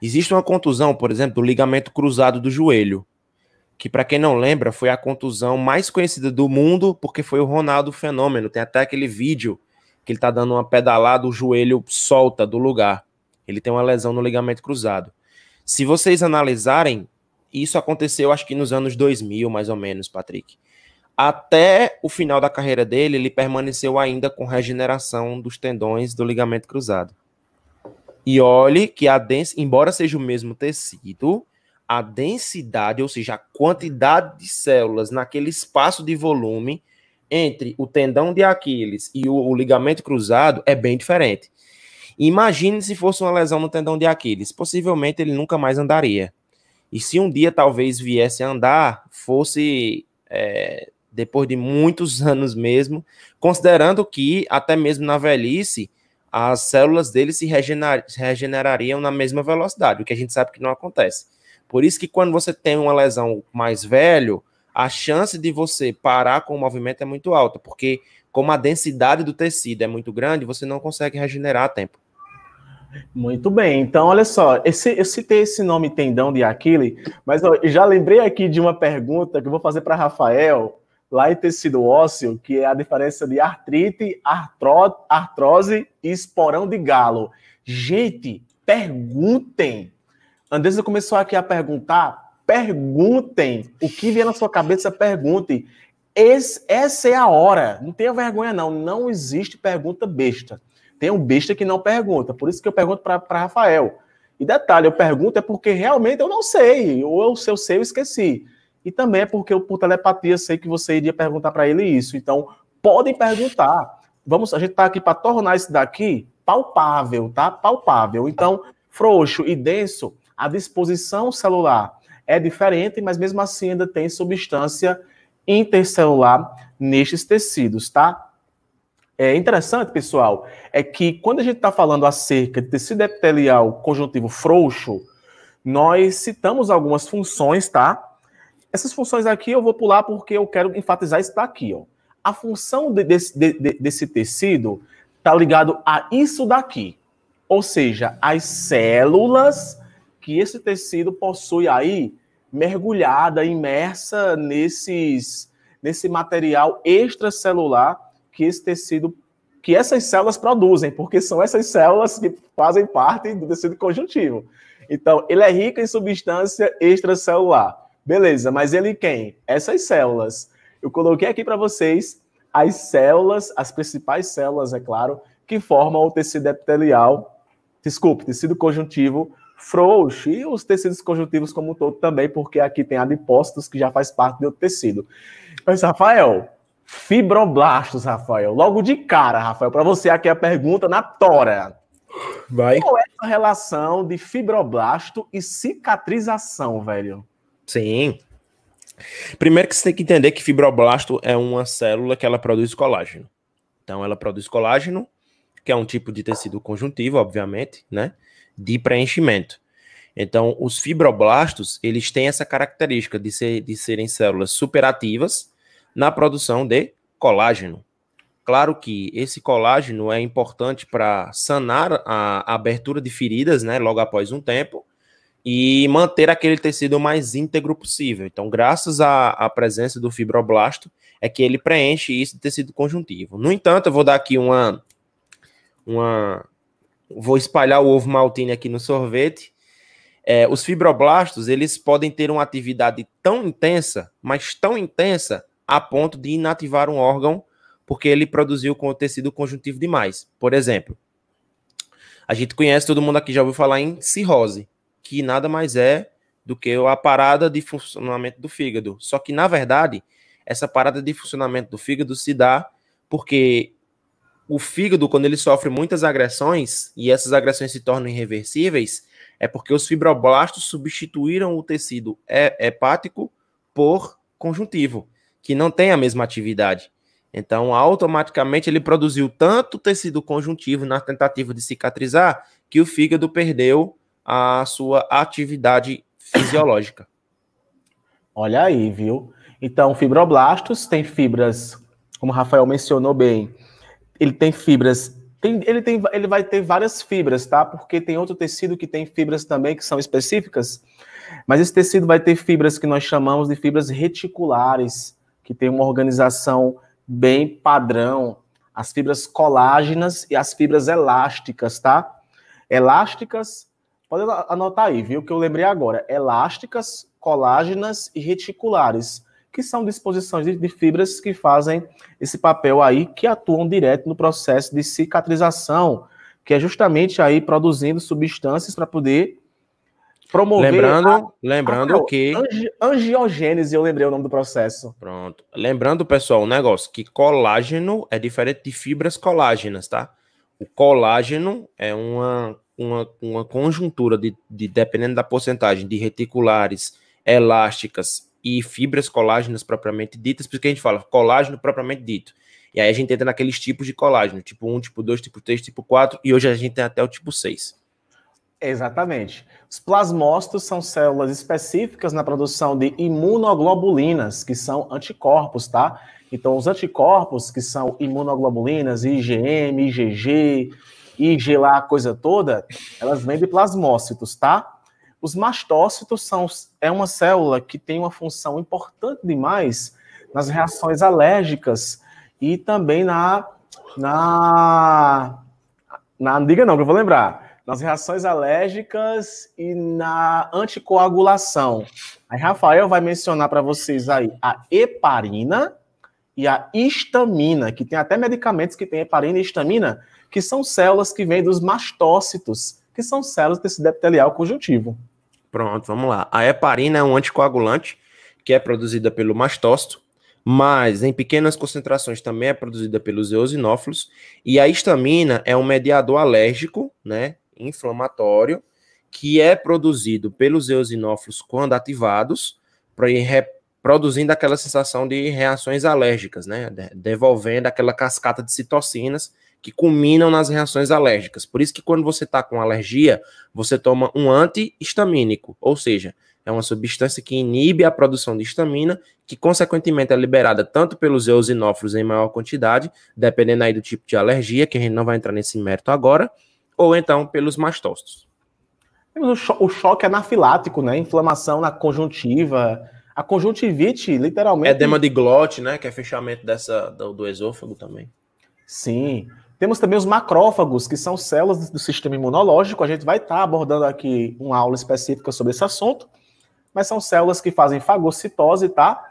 Existe uma contusão, por exemplo, do ligamento cruzado do joelho, que para quem não lembra, foi a contusão mais conhecida do mundo, porque foi o Ronaldo Fenômeno. Tem até aquele vídeo que ele está dando uma pedalada, o joelho solta do lugar. Ele tem uma lesão no ligamento cruzado. Se vocês analisarem, isso aconteceu acho que nos anos 2000, mais ou menos, Patrick. Até o final da carreira dele, ele permaneceu ainda com regeneração dos tendões do ligamento cruzado. E olhe que a densidade, embora seja o mesmo tecido, a densidade, ou seja, a quantidade de células naquele espaço de volume entre o tendão de Aquiles e o, o ligamento cruzado é bem diferente. Imagine se fosse uma lesão no tendão de Aquiles, possivelmente ele nunca mais andaria. E se um dia talvez viesse a andar, fosse é, depois de muitos [laughs] anos mesmo, considerando que até mesmo na velhice as células dele se regenerar, regenerariam na mesma velocidade, o que a gente sabe que não acontece. Por isso que quando você tem uma lesão mais velho, a chance de você parar com o movimento é muito alta, porque como a densidade do tecido é muito grande, você não consegue regenerar a tempo. Muito bem, então olha só, esse, eu citei esse nome tendão de Aquile, mas já lembrei aqui de uma pergunta que eu vou fazer para Rafael, lá em tecido ósseo, que é a diferença de artrite, artro, artrose e esporão de galo. Gente, perguntem. Andresa começou aqui a perguntar, Perguntem. O que vier na sua cabeça, perguntem. Esse, essa é a hora. Não tenha vergonha, não. Não existe pergunta besta. Tem um besta que não pergunta. Por isso que eu pergunto para Rafael. E detalhe, eu pergunto é porque realmente eu não sei. Ou eu, se eu sei, eu esqueci. E também é porque eu, por telepatia, sei que você iria perguntar para ele isso. Então, podem perguntar. Vamos, a gente está aqui para tornar isso daqui palpável, tá? Palpável. Então, frouxo e denso, a disposição celular é diferente, mas mesmo assim ainda tem substância intercelular nestes tecidos, tá? É interessante, pessoal, é que quando a gente está falando acerca de tecido epitelial conjuntivo frouxo, nós citamos algumas funções, tá? Essas funções aqui eu vou pular porque eu quero enfatizar isso daqui, ó. A função de, desse, de, desse tecido está ligado a isso daqui, ou seja, as células que esse tecido possui aí mergulhada, imersa nesses, nesse material extracelular que esse tecido, que essas células produzem, porque são essas células que fazem parte do tecido conjuntivo. Então, ele é rico em substância extracelular. Beleza, mas ele quem? Essas células. Eu coloquei aqui para vocês as células, as principais células, é claro, que formam o tecido epitelial, desculpe, tecido conjuntivo frouxo e os tecidos conjuntivos como um todo também, porque aqui tem adipócitos que já faz parte do tecido. Mas, Rafael, fibroblastos, Rafael, logo de cara, Rafael, para você aqui a pergunta na tora. Vai. Qual é a relação de fibroblasto e cicatrização, velho? Sim. Primeiro que você tem que entender que fibroblasto é uma célula que ela produz colágeno. Então ela produz colágeno, que é um tipo de tecido conjuntivo, obviamente, né? de preenchimento. Então, os fibroblastos, eles têm essa característica de, ser, de serem células superativas na produção de colágeno. Claro que esse colágeno é importante para sanar a abertura de feridas, né, logo após um tempo, e manter aquele tecido o mais íntegro possível. Então, graças à, à presença do fibroblasto, é que ele preenche esse tecido conjuntivo. No entanto, eu vou dar aqui uma, uma Vou espalhar o ovo maltine aqui no sorvete. É, os fibroblastos, eles podem ter uma atividade tão intensa, mas tão intensa, a ponto de inativar um órgão porque ele produziu com o tecido conjuntivo demais. Por exemplo, a gente conhece, todo mundo aqui já ouviu falar em cirrose, que nada mais é do que a parada de funcionamento do fígado. Só que, na verdade, essa parada de funcionamento do fígado se dá porque o fígado, quando ele sofre muitas agressões, e essas agressões se tornam irreversíveis, é porque os fibroblastos substituíram o tecido hepático por conjuntivo, que não tem a mesma atividade. Então, automaticamente, ele produziu tanto tecido conjuntivo na tentativa de cicatrizar, que o fígado perdeu a sua atividade fisiológica. Olha aí, viu? Então, fibroblastos têm fibras, como o Rafael mencionou bem, ele tem fibras. Tem, ele, tem, ele vai ter várias fibras, tá? Porque tem outro tecido que tem fibras também que são específicas. Mas esse tecido vai ter fibras que nós chamamos de fibras reticulares, que tem uma organização bem padrão. As fibras colágenas e as fibras elásticas, tá? Elásticas, pode anotar aí, viu? Que eu lembrei agora. Elásticas, colágenas e reticulares que são disposições de, de, fibras que fazem esse papel aí, que atuam direto no processo de cicatrização, que é justamente aí produzindo substâncias para poder promover. Lembrando, a, lembrando a, que. Angi, angiogênese, eu lembrei o nome do processo. Pronto. Lembrando, pessoal, um negócio: que colágeno é diferente de fibras colágenas, tá? O colágeno é uma, uma, uma conjuntura de, de, dependendo da porcentagem, de reticulares elásticas e fibras colágenas propriamente ditas, porque a gente fala colágeno propriamente dito. E aí a gente entra naqueles tipos de colágeno, tipo 1, tipo 2, tipo 3, tipo 4, e hoje a gente tem até o tipo 6. Exatamente. Os plasmócitos são células específicas na produção de imunoglobulinas, que são anticorpos, tá? Então, os anticorpos, que são imunoglobulinas, IgM, IgG, IG lá, coisa toda, elas vêm de plasmócitos, tá? Os mastócitos são é uma célula que tem uma função importante demais nas reações alérgicas e também na na na diga não que eu vou lembrar nas reações alérgicas e na anticoagulação. Aí Rafael vai mencionar para vocês aí a heparina e a histamina, que tem até medicamentos que têm heparina e histamina, que são células que vêm dos mastócitos, que são células desse epitelial conjuntivo. Pronto, vamos lá. A heparina é um anticoagulante que é produzida pelo mastócito, mas em pequenas concentrações também é produzida pelos eosinófilos. E a histamina é um mediador alérgico, né, inflamatório, que é produzido pelos eosinófilos quando ativados, produzindo aquela sensação de reações alérgicas, né, devolvendo aquela cascata de citocinas que culminam nas reações alérgicas. Por isso que quando você está com alergia, você toma um antihistamínico, ou seja, é uma substância que inibe a produção de histamina, que consequentemente é liberada tanto pelos eosinófilos em maior quantidade, dependendo aí do tipo de alergia, que a gente não vai entrar nesse mérito agora, ou então pelos mastócitos. É, o, cho o choque anafilático, né? Inflamação na conjuntiva, a conjuntivite, literalmente. É Edema de glote, né? Que é fechamento dessa, do, do esôfago também. Sim. Temos também os macrófagos, que são células do sistema imunológico. A gente vai estar tá abordando aqui uma aula específica sobre esse assunto, mas são células que fazem fagocitose, tá?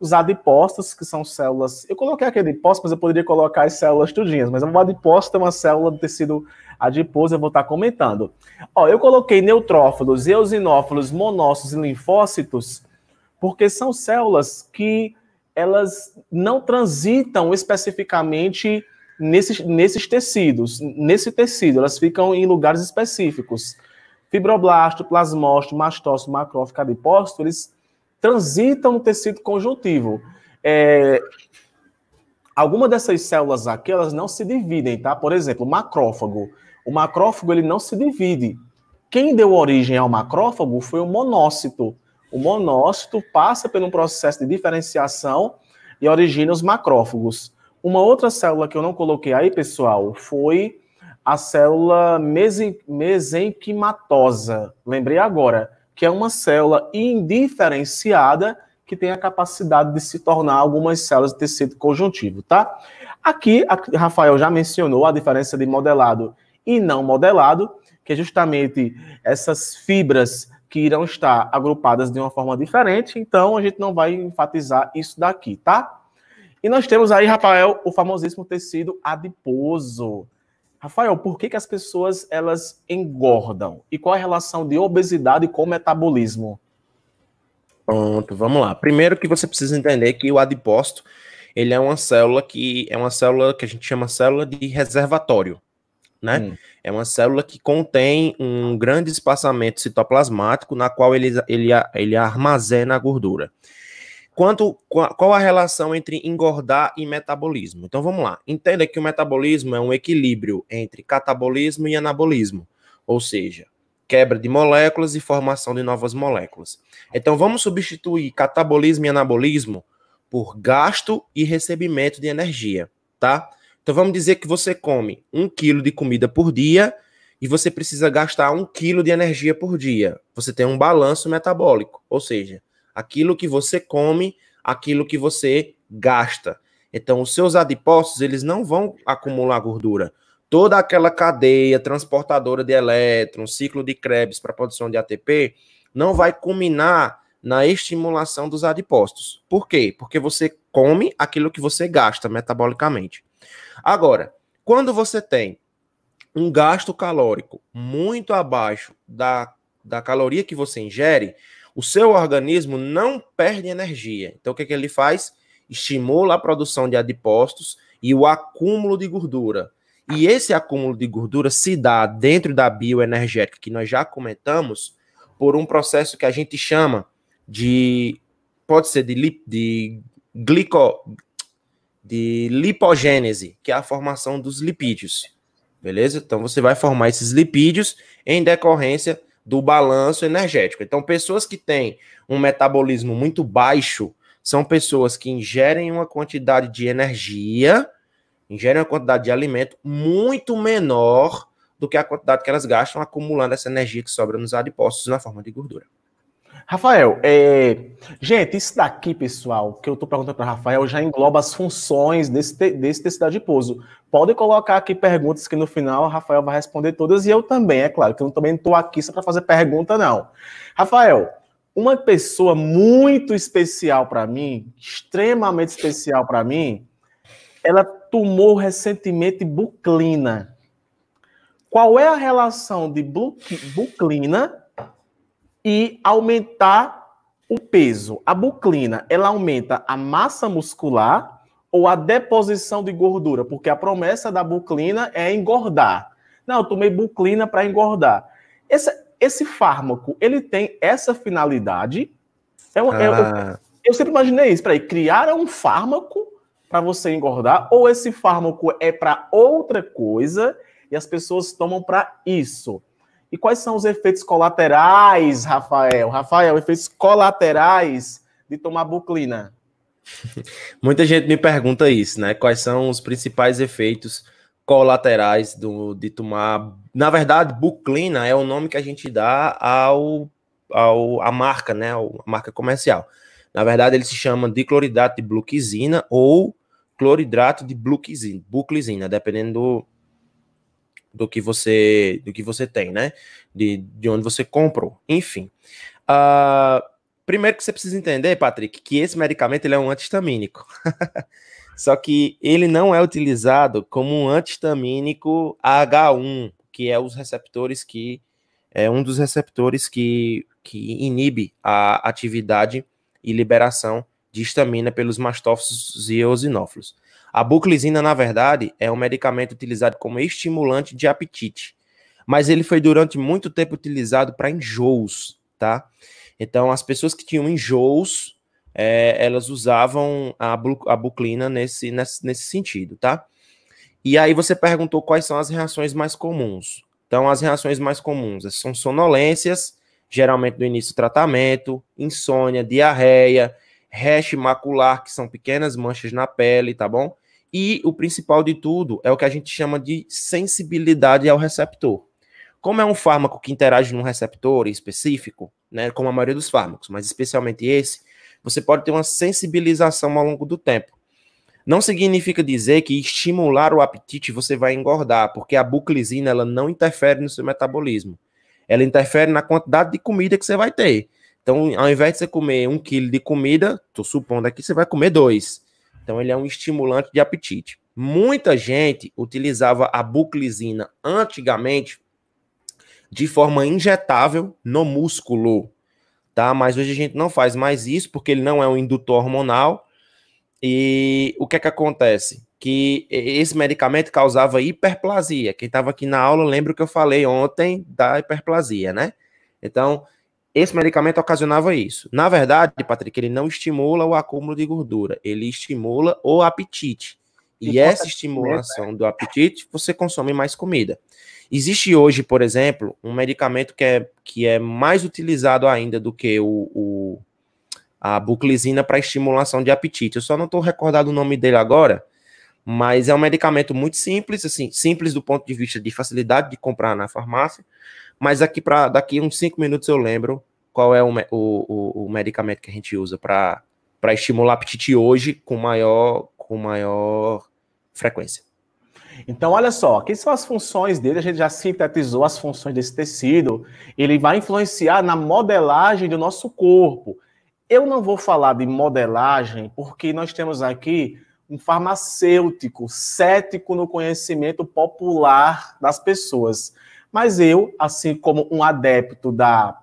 Os adipócitos, que são células. Eu coloquei aqui adipócitos, mas eu poderia colocar as células tudinhas, mas o adipócito é uma célula do tecido adiposo, eu vou estar tá comentando. Ó, eu coloquei neutrófilos, eosinófilos, monócitos e linfócitos, porque são células que elas não transitam especificamente nesses, nesses tecidos. Nesse tecido, elas ficam em lugares específicos. Fibroblasto, plasmócito, mastócito, macrófago, adipócito, eles transitam no tecido conjuntivo. É, Algumas dessas células aqui, elas não se dividem, tá? Por exemplo, o macrófago. O macrófago, ele não se divide. Quem deu origem ao macrófago foi o monócito. O monócito passa por um processo de diferenciação e origina os macrófagos. Uma outra célula que eu não coloquei aí, pessoal, foi a célula mesenquimatosa. Lembrei agora, que é uma célula indiferenciada que tem a capacidade de se tornar algumas células de tecido conjuntivo, tá? Aqui, a Rafael já mencionou a diferença de modelado e não modelado, que é justamente essas fibras que irão estar agrupadas de uma forma diferente, então a gente não vai enfatizar isso daqui, tá? E nós temos aí, Rafael, o famosíssimo tecido adiposo. Rafael, por que, que as pessoas elas engordam? E qual a relação de obesidade com metabolismo? Pronto, vamos lá. Primeiro que você precisa entender que o adiposto ele é uma célula que é uma célula que a gente chama célula de reservatório, né? Hum. É uma célula que contém um grande espaçamento citoplasmático na qual ele, ele, ele armazena a gordura. Quanto, qual a relação entre engordar e metabolismo? Então vamos lá. Entenda que o metabolismo é um equilíbrio entre catabolismo e anabolismo, ou seja, quebra de moléculas e formação de novas moléculas. Então vamos substituir catabolismo e anabolismo por gasto e recebimento de energia, tá? Então vamos dizer que você come um quilo de comida por dia e você precisa gastar um quilo de energia por dia. Você tem um balanço metabólico, ou seja, aquilo que você come, aquilo que você gasta. Então, os seus adipócitos, eles não vão acumular gordura. Toda aquela cadeia transportadora de elétrons, ciclo de Krebs para produção de ATP, não vai culminar na estimulação dos adipócitos. Por quê? Porque você come aquilo que você gasta metabolicamente. Agora, quando você tem um gasto calórico muito abaixo da, da caloria que você ingere, o seu organismo não perde energia. Então, o que, é que ele faz? Estimula a produção de adipócitos e o acúmulo de gordura. E esse acúmulo de gordura se dá dentro da bioenergética, que nós já comentamos, por um processo que a gente chama de. Pode ser de, de glico, de lipogênese, que é a formação dos lipídios. Beleza? Então você vai formar esses lipídios em decorrência do balanço energético. Então, pessoas que têm um metabolismo muito baixo são pessoas que ingerem uma quantidade de energia, ingerem uma quantidade de alimento muito menor do que a quantidade que elas gastam acumulando essa energia que sobra nos adipócitos na forma de gordura. Rafael, é... gente, isso daqui, pessoal, que eu estou perguntando para Rafael já engloba as funções desse, te... desse tecido adiposo. Pode colocar aqui perguntas que no final o Rafael vai responder todas e eu também, é claro, que eu também não estou aqui só para fazer pergunta, não. Rafael, uma pessoa muito especial para mim, extremamente especial para mim, ela tomou recentemente buclina. Qual é a relação de buclina e aumentar o peso. A buclina, ela aumenta a massa muscular ou a deposição de gordura, porque a promessa da buclina é engordar. Não, eu tomei buclina para engordar. Esse, esse fármaco, ele tem essa finalidade. É, um, ah. é eu, ah. eu sempre imaginei isso, peraí, criaram um fármaco para você engordar, ou esse fármaco é para outra coisa e as pessoas tomam para isso. E quais são os efeitos colaterais, Rafael? Rafael, efeitos colaterais de tomar buclina? [laughs] Muita gente me pergunta isso, né? Quais são os principais efeitos colaterais do, de tomar. Na verdade, buclina é o nome que a gente dá ao, ao a marca, né? A marca comercial. Na verdade, ele se chama dicloridato de, de bluquizina ou cloridrato de bluquizina, buclizina, dependendo do, do que você do que você tem, né? De, de onde você comprou. Enfim. Uh, primeiro que você precisa entender, Patrick, que esse medicamento ele é um antihistamínico. [laughs] Só que ele não é utilizado como um antihistamínico H1, que é os receptores que é um dos receptores que, que inibe a atividade e liberação de histamina pelos mastócitos e eosinófilos. A buclizina, na verdade, é um medicamento utilizado como estimulante de apetite, mas ele foi durante muito tempo utilizado para enjoos, tá? Então, as pessoas que tinham enjoos, é, elas usavam a, bu a buclina nesse, nesse, nesse sentido, tá? E aí você perguntou quais são as reações mais comuns. Então, as reações mais comuns é, são sonolências, geralmente no início do tratamento, insônia, diarreia, rash macular, que são pequenas manchas na pele, tá bom? E o principal de tudo é o que a gente chama de sensibilidade ao receptor. Como é um fármaco que interage num receptor específico, né, como a maioria dos fármacos, mas especialmente esse, você pode ter uma sensibilização ao longo do tempo. Não significa dizer que estimular o apetite você vai engordar, porque a buclizina ela não interfere no seu metabolismo. Ela interfere na quantidade de comida que você vai ter. Então, ao invés de você comer um quilo de comida, estou supondo aqui, você vai comer dois. Então, ele é um estimulante de apetite. Muita gente utilizava a buclizina antigamente de forma injetável no músculo, tá? Mas hoje a gente não faz mais isso porque ele não é um indutor hormonal. E o que é que acontece? Que esse medicamento causava hiperplasia. Quem estava aqui na aula lembra o que eu falei ontem da hiperplasia, né? Então, esse medicamento ocasionava isso. Na verdade, Patrick, ele não estimula o acúmulo de gordura, ele estimula o apetite. E, essa estimulação do apetite, você consome mais comida. Existe hoje, por exemplo, um medicamento que é, que é mais utilizado ainda do que o, o a buclizina para estimulação de apetite. Eu só não estou recordado o nome dele agora, mas é um medicamento muito simples, assim, simples do ponto de vista de facilidade de comprar na farmácia, mas aqui para daqui uns 5 minutos eu lembro qual é o, o, o medicamento que a gente usa para estimular apetite hoje com maior, com maior frequência. Então, olha só, quais são as funções dele? A gente já sintetizou as funções desse tecido. Ele vai influenciar na modelagem do nosso corpo. Eu não vou falar de modelagem, porque nós temos aqui um farmacêutico cético no conhecimento popular das pessoas. Mas eu, assim como um adepto da,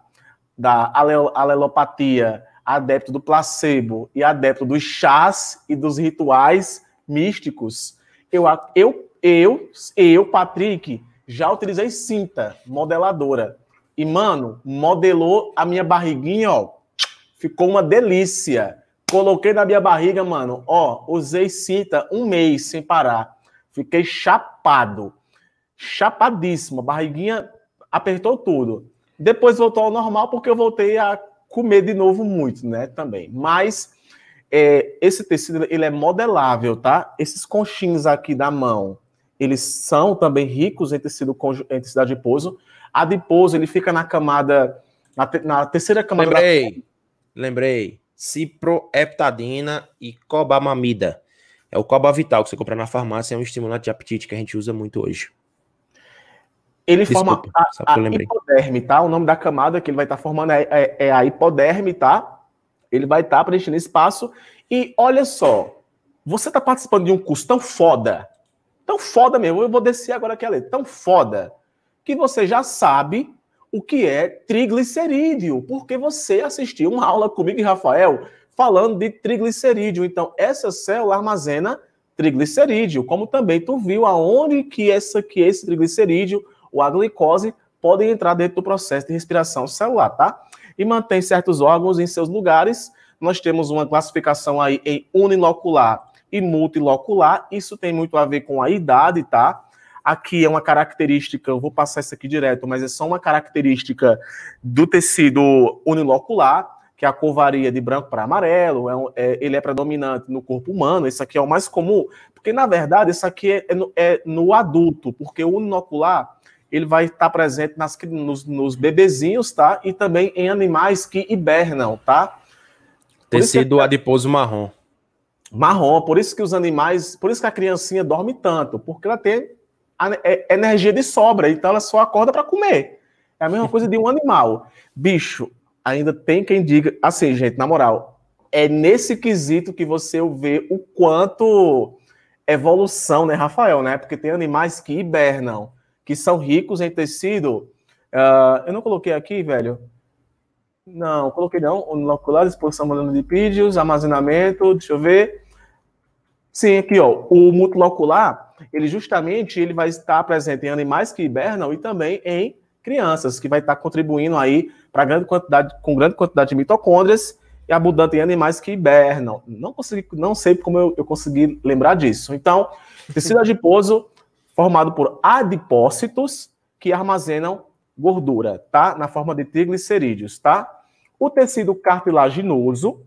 da alelopatia, adepto do placebo e adepto dos chás e dos rituais místicos, eu, eu, eu, eu Patrick, já utilizei cinta modeladora. E, mano, modelou a minha barriguinha, ó. Ficou uma delícia. Coloquei na minha barriga, mano, ó. Usei cinta um mês sem parar. Fiquei chapado chapadíssima, barriguinha apertou tudo. Depois voltou ao normal porque eu voltei a comer de novo muito, né, também. Mas é, esse tecido, ele é modelável, tá? Esses conchinhos aqui da mão, eles são também ricos em tecido, em tecido adiposo. Adiposo, ele fica na camada, na, te, na terceira camada... Lembrei, da... lembrei. Ciproheptadina e cobamamida. É o Coba Vital que você compra na farmácia, é um estimulante de apetite que a gente usa muito hoje. Ele Desculpa, forma a, a hipoderme, tá? O nome da camada que ele vai estar tá formando é, é, é, a hipoderme, tá? Ele vai estar tá preenchendo espaço. E olha só, você está participando de um curso tão foda, tão foda mesmo, eu vou descer agora aqui a letra, tão foda, que você já sabe o que é triglicerídeo, porque você assistiu uma aula comigo e Rafael falando de triglicerídeo. Então, essa célula armazena triglicerídeo, como também tu viu aonde que essa que é esse triglicerídeo ou a glicose podem entrar dentro do processo de respiração celular, tá? E mantém certos órgãos em seus lugares. Nós temos uma classificação aí em unilocular e multilocular. Isso tem muito a ver com a idade, tá? Aqui é uma característica, eu vou passar isso aqui direto, mas é só uma característica do tecido unilocular, que é a cor varia de branco para amarelo, é é, ele é predominante no corpo humano, esse aqui é o mais comum, porque na verdade isso aqui é, é no, é no adulto, porque o unilocular ele vai estar presente nas, nos, nos bebezinhos, tá? E também em animais que hibernam, tá? Tecido que... adiposo marrom. Marrom, por isso que os animais, por isso que a criancinha dorme tanto, porque ela tem a, é, energia de sobra, então ela só acorda para comer. É a mesma coisa de um animal. Bicho, ainda tem quem diga, assim, gente, na moral, é nesse quesito que você vê o quanto evolução, né, Rafael, né? Porque tem animais que hibernam que são ricos em tecido. Uh, eu não coloquei aqui, velho. Não, coloquei não. Molecular, exposição lipídios, armazenamento, deixa eu ver. Sim, aqui, ó. O multilocular, ele justamente ele vai estar presente em animais que hibernam e também em crianças, que vai estar contribuindo aí para grande quantidade, com grande quantidade de mitocôndrias e abundante em animais que hibernam. Não consegui, não sei como eu, eu consegui lembrar disso. Então, tecido [laughs] adiposo formado por adipócitos que armazenam gordura, tá? Na forma de triglicerídeos, tá? O tecido cartilaginoso,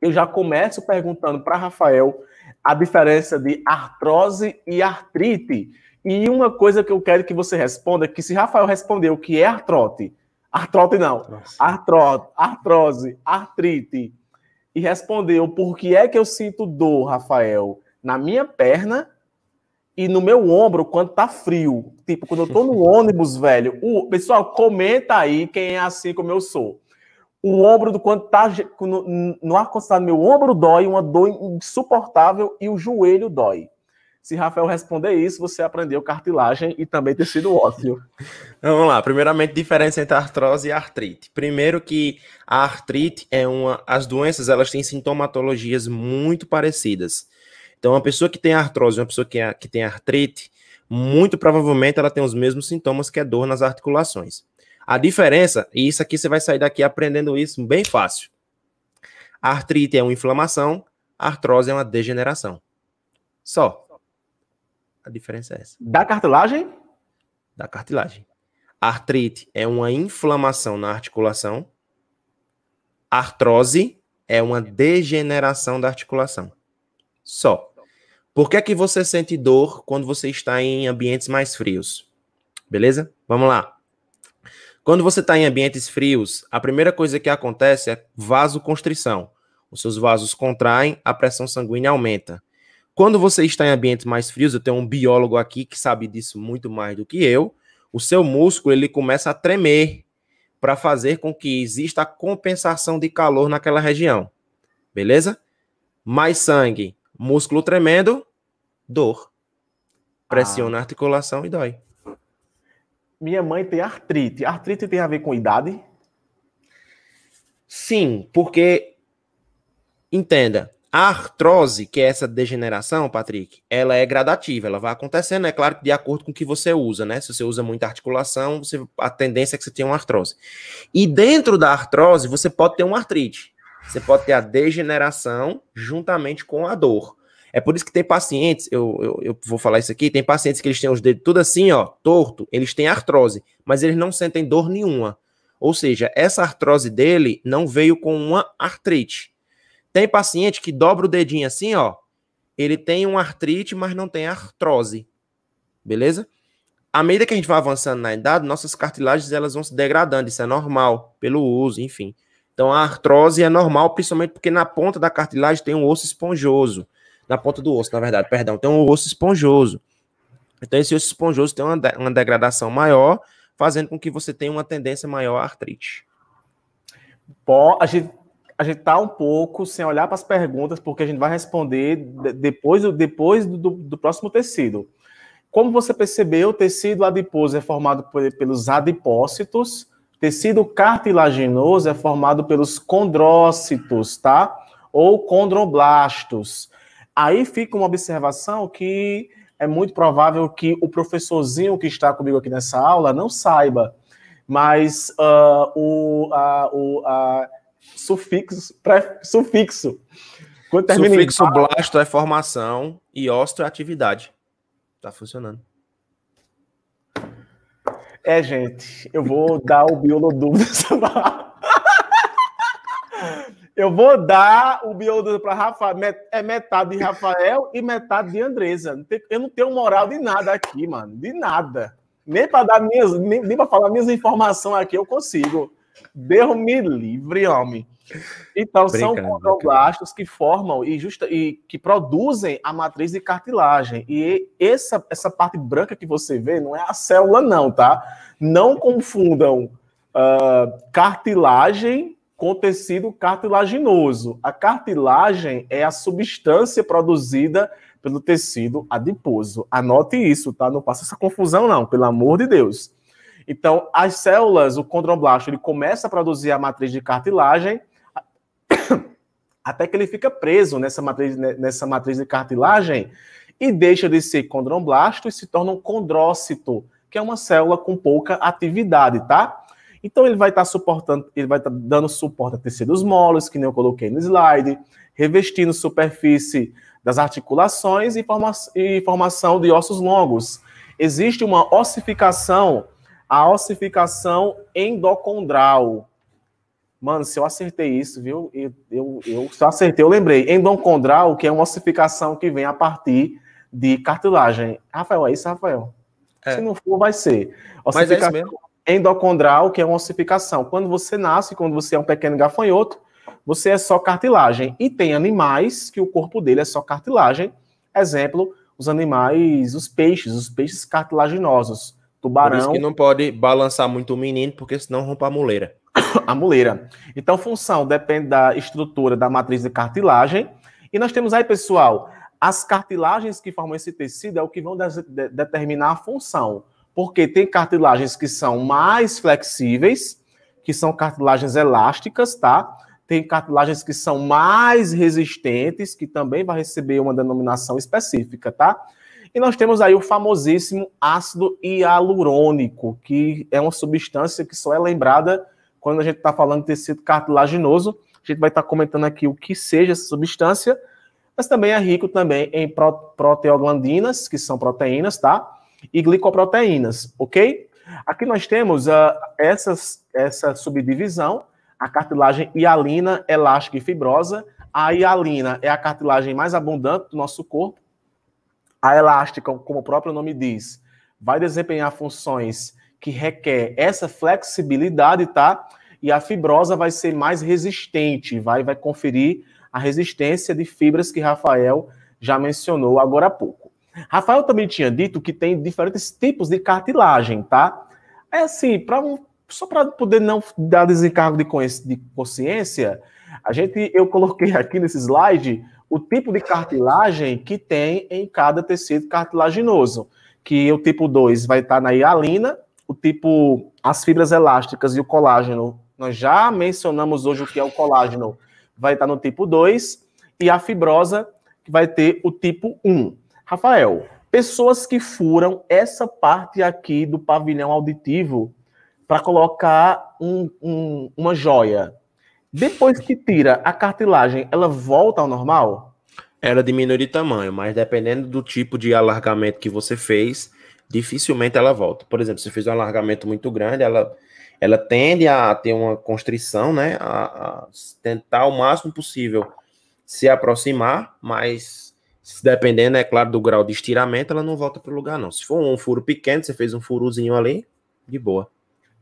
eu já começo perguntando para Rafael a diferença de artrose e artrite. E uma coisa que eu quero que você responda, que se Rafael respondeu que é artrote, artrote não, artrose, artrose, artrite, e respondeu por que é que eu sinto dor, Rafael, na minha perna, e no meu ombro quando tá frio. Tipo, quando eu tô no ônibus, velho, o pessoal comenta aí quem é assim como eu sou. O ombro do quando tá no, no ar-condicionado, meu ombro dói, uma dor insuportável e o joelho dói. Se Rafael responder isso, você aprendeu cartilagem e também tecido ósseo. Então, [laughs] vamos lá. Primeiramente, diferença entre artrose e artrite. Primeiro que a artrite é uma... As doenças, elas têm sintomatologias muito parecidas. Então, uma pessoa que tem artrose, uma pessoa que, é, que tem artrite, muito provavelmente ela tem os mesmos sintomas que é dor nas articulações. A diferença, e isso aqui você vai sair daqui aprendendo isso bem fácil. artrite é uma inflamação, artrose é uma degeneração. Só. A diferença é essa. Da cartilagem? Da cartilagem. Artrite é uma inflamação na articulação. Artrose é uma degeneração da articulação. Só. Por que é que você sente dor quando você está em ambientes mais frios? Beleza? Vamos lá. Quando você está em ambientes frios, a primeira coisa que acontece é vasoconstrição. Os seus vasos contraem, a pressão sanguínea aumenta. Quando você está em ambientes mais frios, eu tenho um biólogo aqui que sabe disso muito mais do que eu, o seu músculo ele começa a tremer para fazer com que exista a compensação de calor naquela região. Beleza? Mais sangue, Músculo tremendo, dor. Pressiona ah. a articulação e dói. Minha mãe tem artrite. Artrite tem a ver com idade? Sim, porque entenda, a artrose, que é essa degeneração, Patrick, ela é gradativa, ela vai acontecendo, é claro, de acordo com o que você usa, né? Se você usa muita articulação, você, a tendência é que você tenha uma artrose. E dentro da artrose, você pode ter uma artrite você pode ter a degeneração juntamente com a dor. É por isso que tem pacientes, eu, eu, eu, vou falar isso aqui, tem pacientes que eles têm os dedos tudo assim, ó, torto, eles têm artrose, mas eles não sentem dor nenhuma. Ou seja, essa artrose dele não veio com uma artrite. Tem paciente que dobra o dedinho assim, ó, ele tem uma artrite, mas não tem artrose. Beleza? À medida que a gente vai avançando na idade, nossas cartilagens elas vão se degradando, isso é normal, pelo uso, enfim. Então a artrose é normal, principalmente porque na ponta da cartilagem tem um osso esponjoso. Na ponta do osso, na verdade, perdão, tem um osso esponjoso. Então esse osso esponjoso tem uma, de uma degradação maior, fazendo com que você tenha uma tendência maior à artrite. Bom, a gente tá um pouco, sem olhar para as perguntas, porque a gente vai responder depois, depois do, do, próximo tecido. Como você percebeu, o tecido adiposo é formado por, pelos adipócitos, Tecido cartilaginoso é formado pelos condrócitos, tá? Ou condroblastos. Aí fica uma observação que é muito provável que o professorzinho que está comigo aqui nessa aula não saiba, mas uh, o, a, o a, sufixo, pré, sufixo. Quando termina sufixo, em... blasto é formação e ósseo é atividade. Tá funcionando. É, gente, eu vou dar o biolodubo dessa [laughs] Eu vou dar o biolodubo para Rafael. É metade de Rafael e metade de Andresa. Eu não tenho moral de nada aqui, mano. De nada. Nem para dar minhas, nem, nem para falar minhas informações aqui eu consigo. Deus me livre, homem. Então, são condroblastos que formam e, justa, e que produzem a matriz de cartilagem. E essa, essa parte branca que você vê não é a célula, não, tá? Não confundam uh, cartilagem com tecido cartilaginoso. A cartilagem é a substância produzida pelo tecido adiposo. Anote isso, tá? Não faça essa confusão, não, pelo amor de Deus. Então, as células, o condroblasto, ele começa a produzir a matriz de cartilagem até que ele fica preso nessa matriz, né, nessa matriz de cartilagem e deixa de ser condromblasto e se torna um condrócito, que é uma célula com pouca atividade, tá? Então ele vai estar tá suportando, ele vai estar tá dando suporte a tecidos moles, que nem eu coloquei no slide, revestindo superfície das articulações e, forma, e formação de ossos longos. Existe uma ossificação, a ossificação endocondral, Mano, se eu acertei isso, viu? Eu, eu, eu se eu acertei, eu lembrei. Endocondral, que é uma ossificação que vem a partir de cartilagem. Rafael, é isso, Rafael? É. Se não for, vai ser. Ossificação Mas é mesmo. endocondral, que é uma ossificação. Quando você nasce, quando você é um pequeno gafanhoto, você é só cartilagem. E tem animais que o corpo dele é só cartilagem. Exemplo, os animais, os peixes, os peixes cartilaginosos, tubarão. Por isso que não pode balançar muito o menino, porque senão rompa a muleira. [coughs] a muleira. Então, função depende da estrutura da matriz de cartilagem. E nós temos aí, pessoal, as cartilagens que formam esse tecido é o que vão de determinar a função. Porque tem cartilagens que são mais flexíveis, que são cartilagens elásticas, tá? Tem cartilagens que são mais resistentes, que também vai receber uma denominação específica, tá? E nós temos aí o famosíssimo ácido hialurônico, que é uma substância que só é lembrada quando a gente está falando de tecido cartilaginoso, a gente vai estar tá comentando aqui o que seja essa substância, mas também é rico também em proteoglandinas, que são proteínas, tá? E glicoproteínas, ok? Aqui nós temos uh, essas, essa subdivisão, a cartilagem hialina, elástica e fibrosa. A hialina é a cartilagem mais abundante do nosso corpo. A elástica, como o próprio nome diz, vai desempenhar funções que requer essa flexibilidade, tá? E a fibrosa vai ser mais resistente, vai, vai conferir a resistência de fibras que Rafael já mencionou agora há pouco. Rafael também tinha dito que tem diferentes tipos de cartilagem, tá? É assim, para só para poder não dar desencargo de, de consciência, a gente eu coloquei [laughs] aqui nesse slide o tipo de cartilagem que tem em cada tecido cartilaginoso, que o tipo 2 vai estar tá na hialina, o tipo as fibras elásticas e o colágeno. Nós já mencionamos hoje o que é o colágeno, vai estar no tipo 2 e a fibrosa que vai ter o tipo 1. Rafael, pessoas que furam essa parte aqui do pavilhão auditivo para colocar um, um, uma joia. Depois que tira a cartilagem, ela volta ao normal? Ela diminui de tamanho, mas dependendo do tipo de alargamento que você fez, dificilmente ela volta. Por exemplo, se fez um alargamento muito grande, ela, ela tende a ter uma constrição, né? A, a tentar o máximo possível se aproximar, mas dependendo, é claro, do grau de estiramento, ela não volta para o lugar, não. Se for um furo pequeno, você fez um furozinho ali, de boa.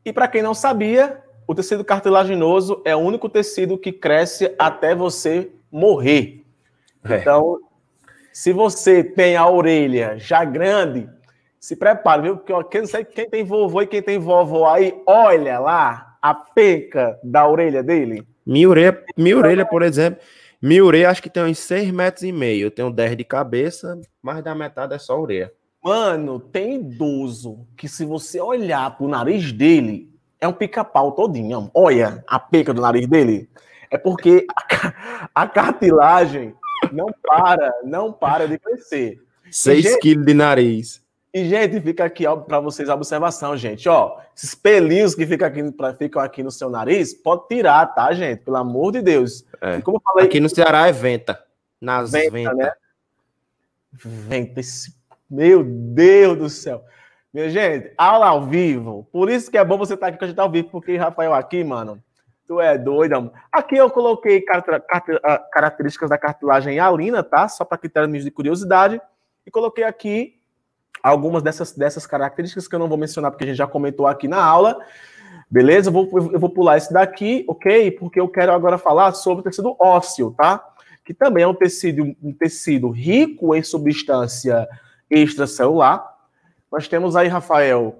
E para quem não sabia, o tecido cartilaginoso é o único tecido que cresce até você morrer. É. Então, se você tem a orelha já grande, se prepare, viu? Porque ó, quem, sei quem tem vovô e quem tem vovó aí, olha lá a penca da orelha dele. Minha orelha, minha orelha por exemplo, minha orelha acho que tem uns 6 metros e meio. Eu tenho 10 de cabeça, mais da metade é só orelha. Mano, tem idoso que se você olhar pro nariz dele, é um pica-pau todinho. Olha a penca do nariz dele. É porque a, a cartilagem não para, não para de crescer. 6 quilos de nariz. E, gente, fica aqui para vocês a observação, gente. Ó, esses pelinhos que fica aqui, pra, ficam aqui no seu nariz, pode tirar, tá, gente? Pelo amor de Deus. É. Como eu falei, aqui no Ceará é venta. Nas venta, né? venta. né? Venta. Esse... Meu Deus do céu. Minha gente, aula ao vivo. Por isso que é bom você estar tá aqui com a gente ao vivo, porque Rafael aqui, mano, tu é doido. Amor. Aqui eu coloquei ah, características da cartilagem alina, tá? Só para critérios de curiosidade. E coloquei aqui algumas dessas, dessas características que eu não vou mencionar porque a gente já comentou aqui na aula. Beleza? Eu vou, eu vou pular esse daqui, ok? Porque eu quero agora falar sobre o tecido ósseo, tá? Que também é um tecido, um tecido rico em substância extracelular. Nós temos aí, Rafael,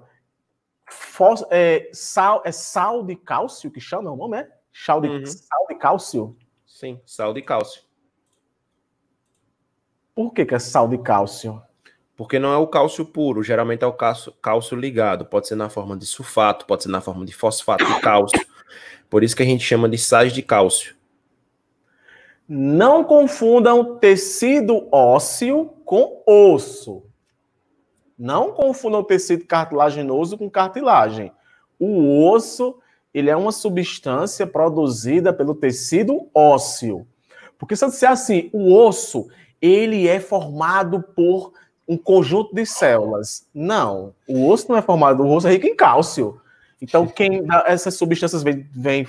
fos, é, sal, é sal de cálcio que chama o nome, é? Sal de, uhum. sal de cálcio? Sim, sal de cálcio. Por que, que é sal de cálcio? Porque não é o cálcio puro, geralmente é o cálcio, cálcio ligado. Pode ser na forma de sulfato, pode ser na forma de fosfato de cálcio. Por isso que a gente chama de sais de cálcio. Não confundam tecido ósseo com osso. Não confundam tecido cartilaginoso com cartilagem. O osso, ele é uma substância produzida pelo tecido ósseo. Porque se eu disser assim, o osso, ele é formado por um conjunto de células. Não, o osso não é formado, o osso é rico em cálcio. Então, [laughs] quem essas substâncias vem, vem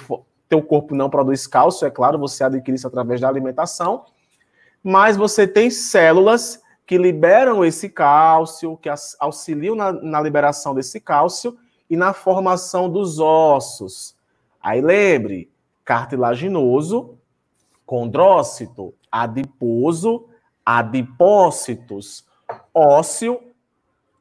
teu corpo não produz cálcio, é claro, você adquire isso através da alimentação, mas você tem células que liberam esse cálcio, que auxiliam na, na liberação desse cálcio e na formação dos ossos. Aí lembre, cartilaginoso, condrócito, adiposo, adipócitos Ócio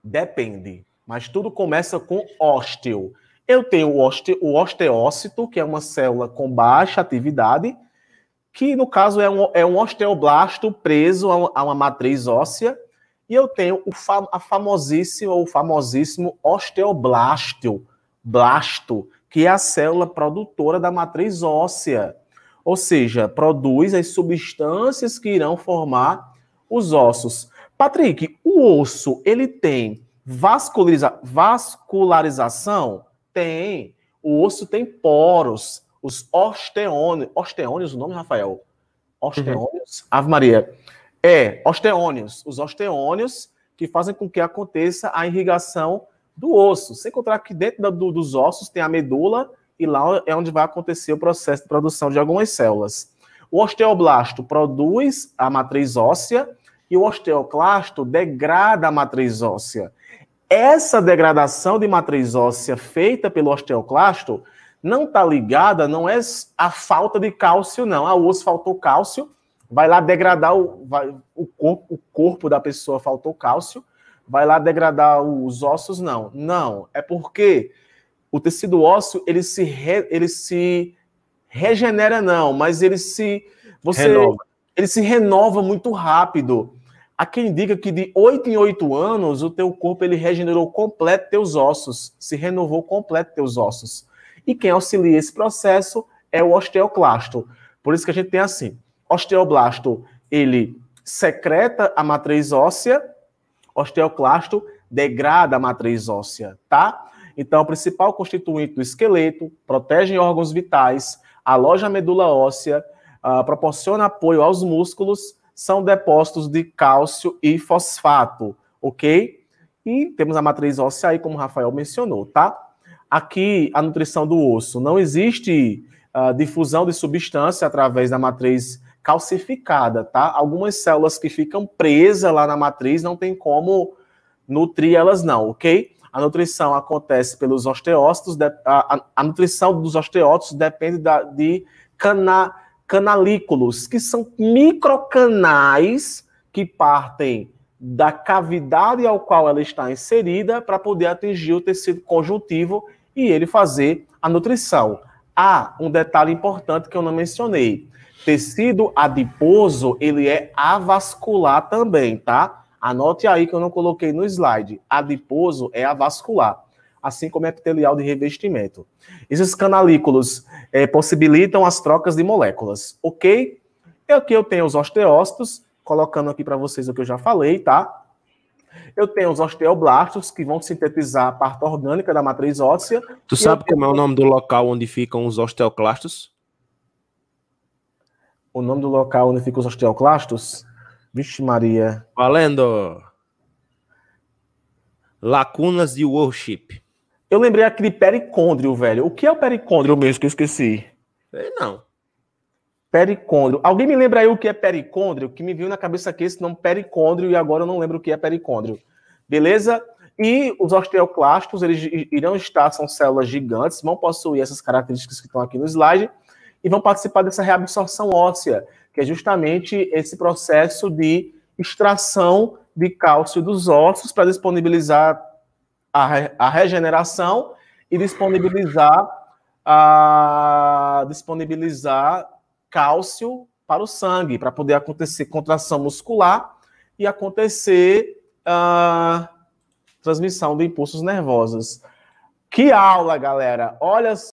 depende, mas tudo começa com ósteo. Eu tenho o, oste, o osteócito, que é uma célula com baixa atividade, que no caso é um, é um osteoblasto preso a, uma matriz óssea, e eu tenho o fam, a famosíssimo ou famosíssimo osteoblasto, blasto, que é a célula produtora da matriz óssea, ou seja, produz as substâncias que irão formar os ossos. Patrick, o osso, ele tem vasculariza vascularização? Tem. O osso tem poros, os osteônios. Osteônios, o nome, Rafael? Osteônios? Uhum. Ave Maria. É, osteônios. Os osteônios que fazem com que aconteça a irrigação do osso. Sem contar que dentro do, dos ossos tem a medula e lá é onde vai acontecer o processo de produção de algumas células. O osteoblasto produz a matriz óssea e o osteoclasto degrada a matriz óssea. Essa degradação de matriz óssea feita pelo osteoclasto não está ligada, não é a falta de cálcio, não. A ah, osso faltou cálcio, vai lá degradar o, vai, o, corpo, o corpo da pessoa faltou cálcio, vai lá degradar os ossos, não. Não, é porque o tecido ósseo, ele se, re, ele se regenera, não, mas ele se... Você, renova. Ele se renova muito rápido. Há quem diga que de 8 em 8 anos o teu corpo ele regenerou completo teus ossos, se renovou completo teus ossos. E quem auxilia esse processo é o osteoclasto. Por isso que a gente tem assim, osteoblasto, ele secreta a matriz óssea, osteoclasto degrada a matriz óssea, tá? Então, o principal constituinte do esqueleto, protege órgãos vitais, aloja a medula óssea, uh, proporciona apoio aos músculos, são depósitos de cálcio e fosfato, ok? E temos a matriz óssea aí, como o Rafael mencionou, tá? Aqui, a nutrição do osso. Não existe uh, difusão de substância através da matriz calcificada, tá? Algumas células que ficam presas lá na matriz não tem como nutrir elas não, ok? A nutrição acontece pelos osteócitos, de, a, a, a, nutrição dos osteócitos depende da, de cana, canalículos, que são microcanais que partem da cavidade ao qual ela está inserida para poder atingir o tecido conjuntivo e ele fazer a nutrição. Ah, um detalhe importante que eu não mencionei. Tecido adiposo, ele é avascular também, tá? Anote aí que eu não coloquei no slide. Adiposo é avascular assim como é epitelial de revestimento. Esses canalículos é, possibilitam as trocas de moléculas, ok? E aqui eu tenho os osteócitos, colocando aqui para vocês o que eu já falei, tá? Eu tenho os osteoblastos, que vão sintetizar a parte orgânica da matriz óssea. Tu sabe como tenho... é o nome do local onde ficam os osteoclastos? O nome do local onde ficam os osteoclastos? Vixe Maria. Valendo! Lacunas de worship. Eu lembrei aquele pericôndrio, velho. O que é o pericôndrio mesmo que eu esqueci? não. Pericôndrio. Alguém me lembra aí o que é pericôndrio? Que me viu na cabeça aqui esse nome pericôndrio e agora eu não lembro o que é pericôndrio. Beleza? E os osteoclastos, eles irão estar, são células gigantes, vão possuir essas características que estão aqui no slide e vão participar dessa reabsorção óssea, que é justamente esse processo de extração de cálcio dos ossos para disponibilizar a, a regeneração e disponibilizar, a, disponibilizar cálcio para o sangue, para poder acontecer contração muscular e acontecer a ah, transmissão de impulsos nervosos. Que aula, galera! Olha,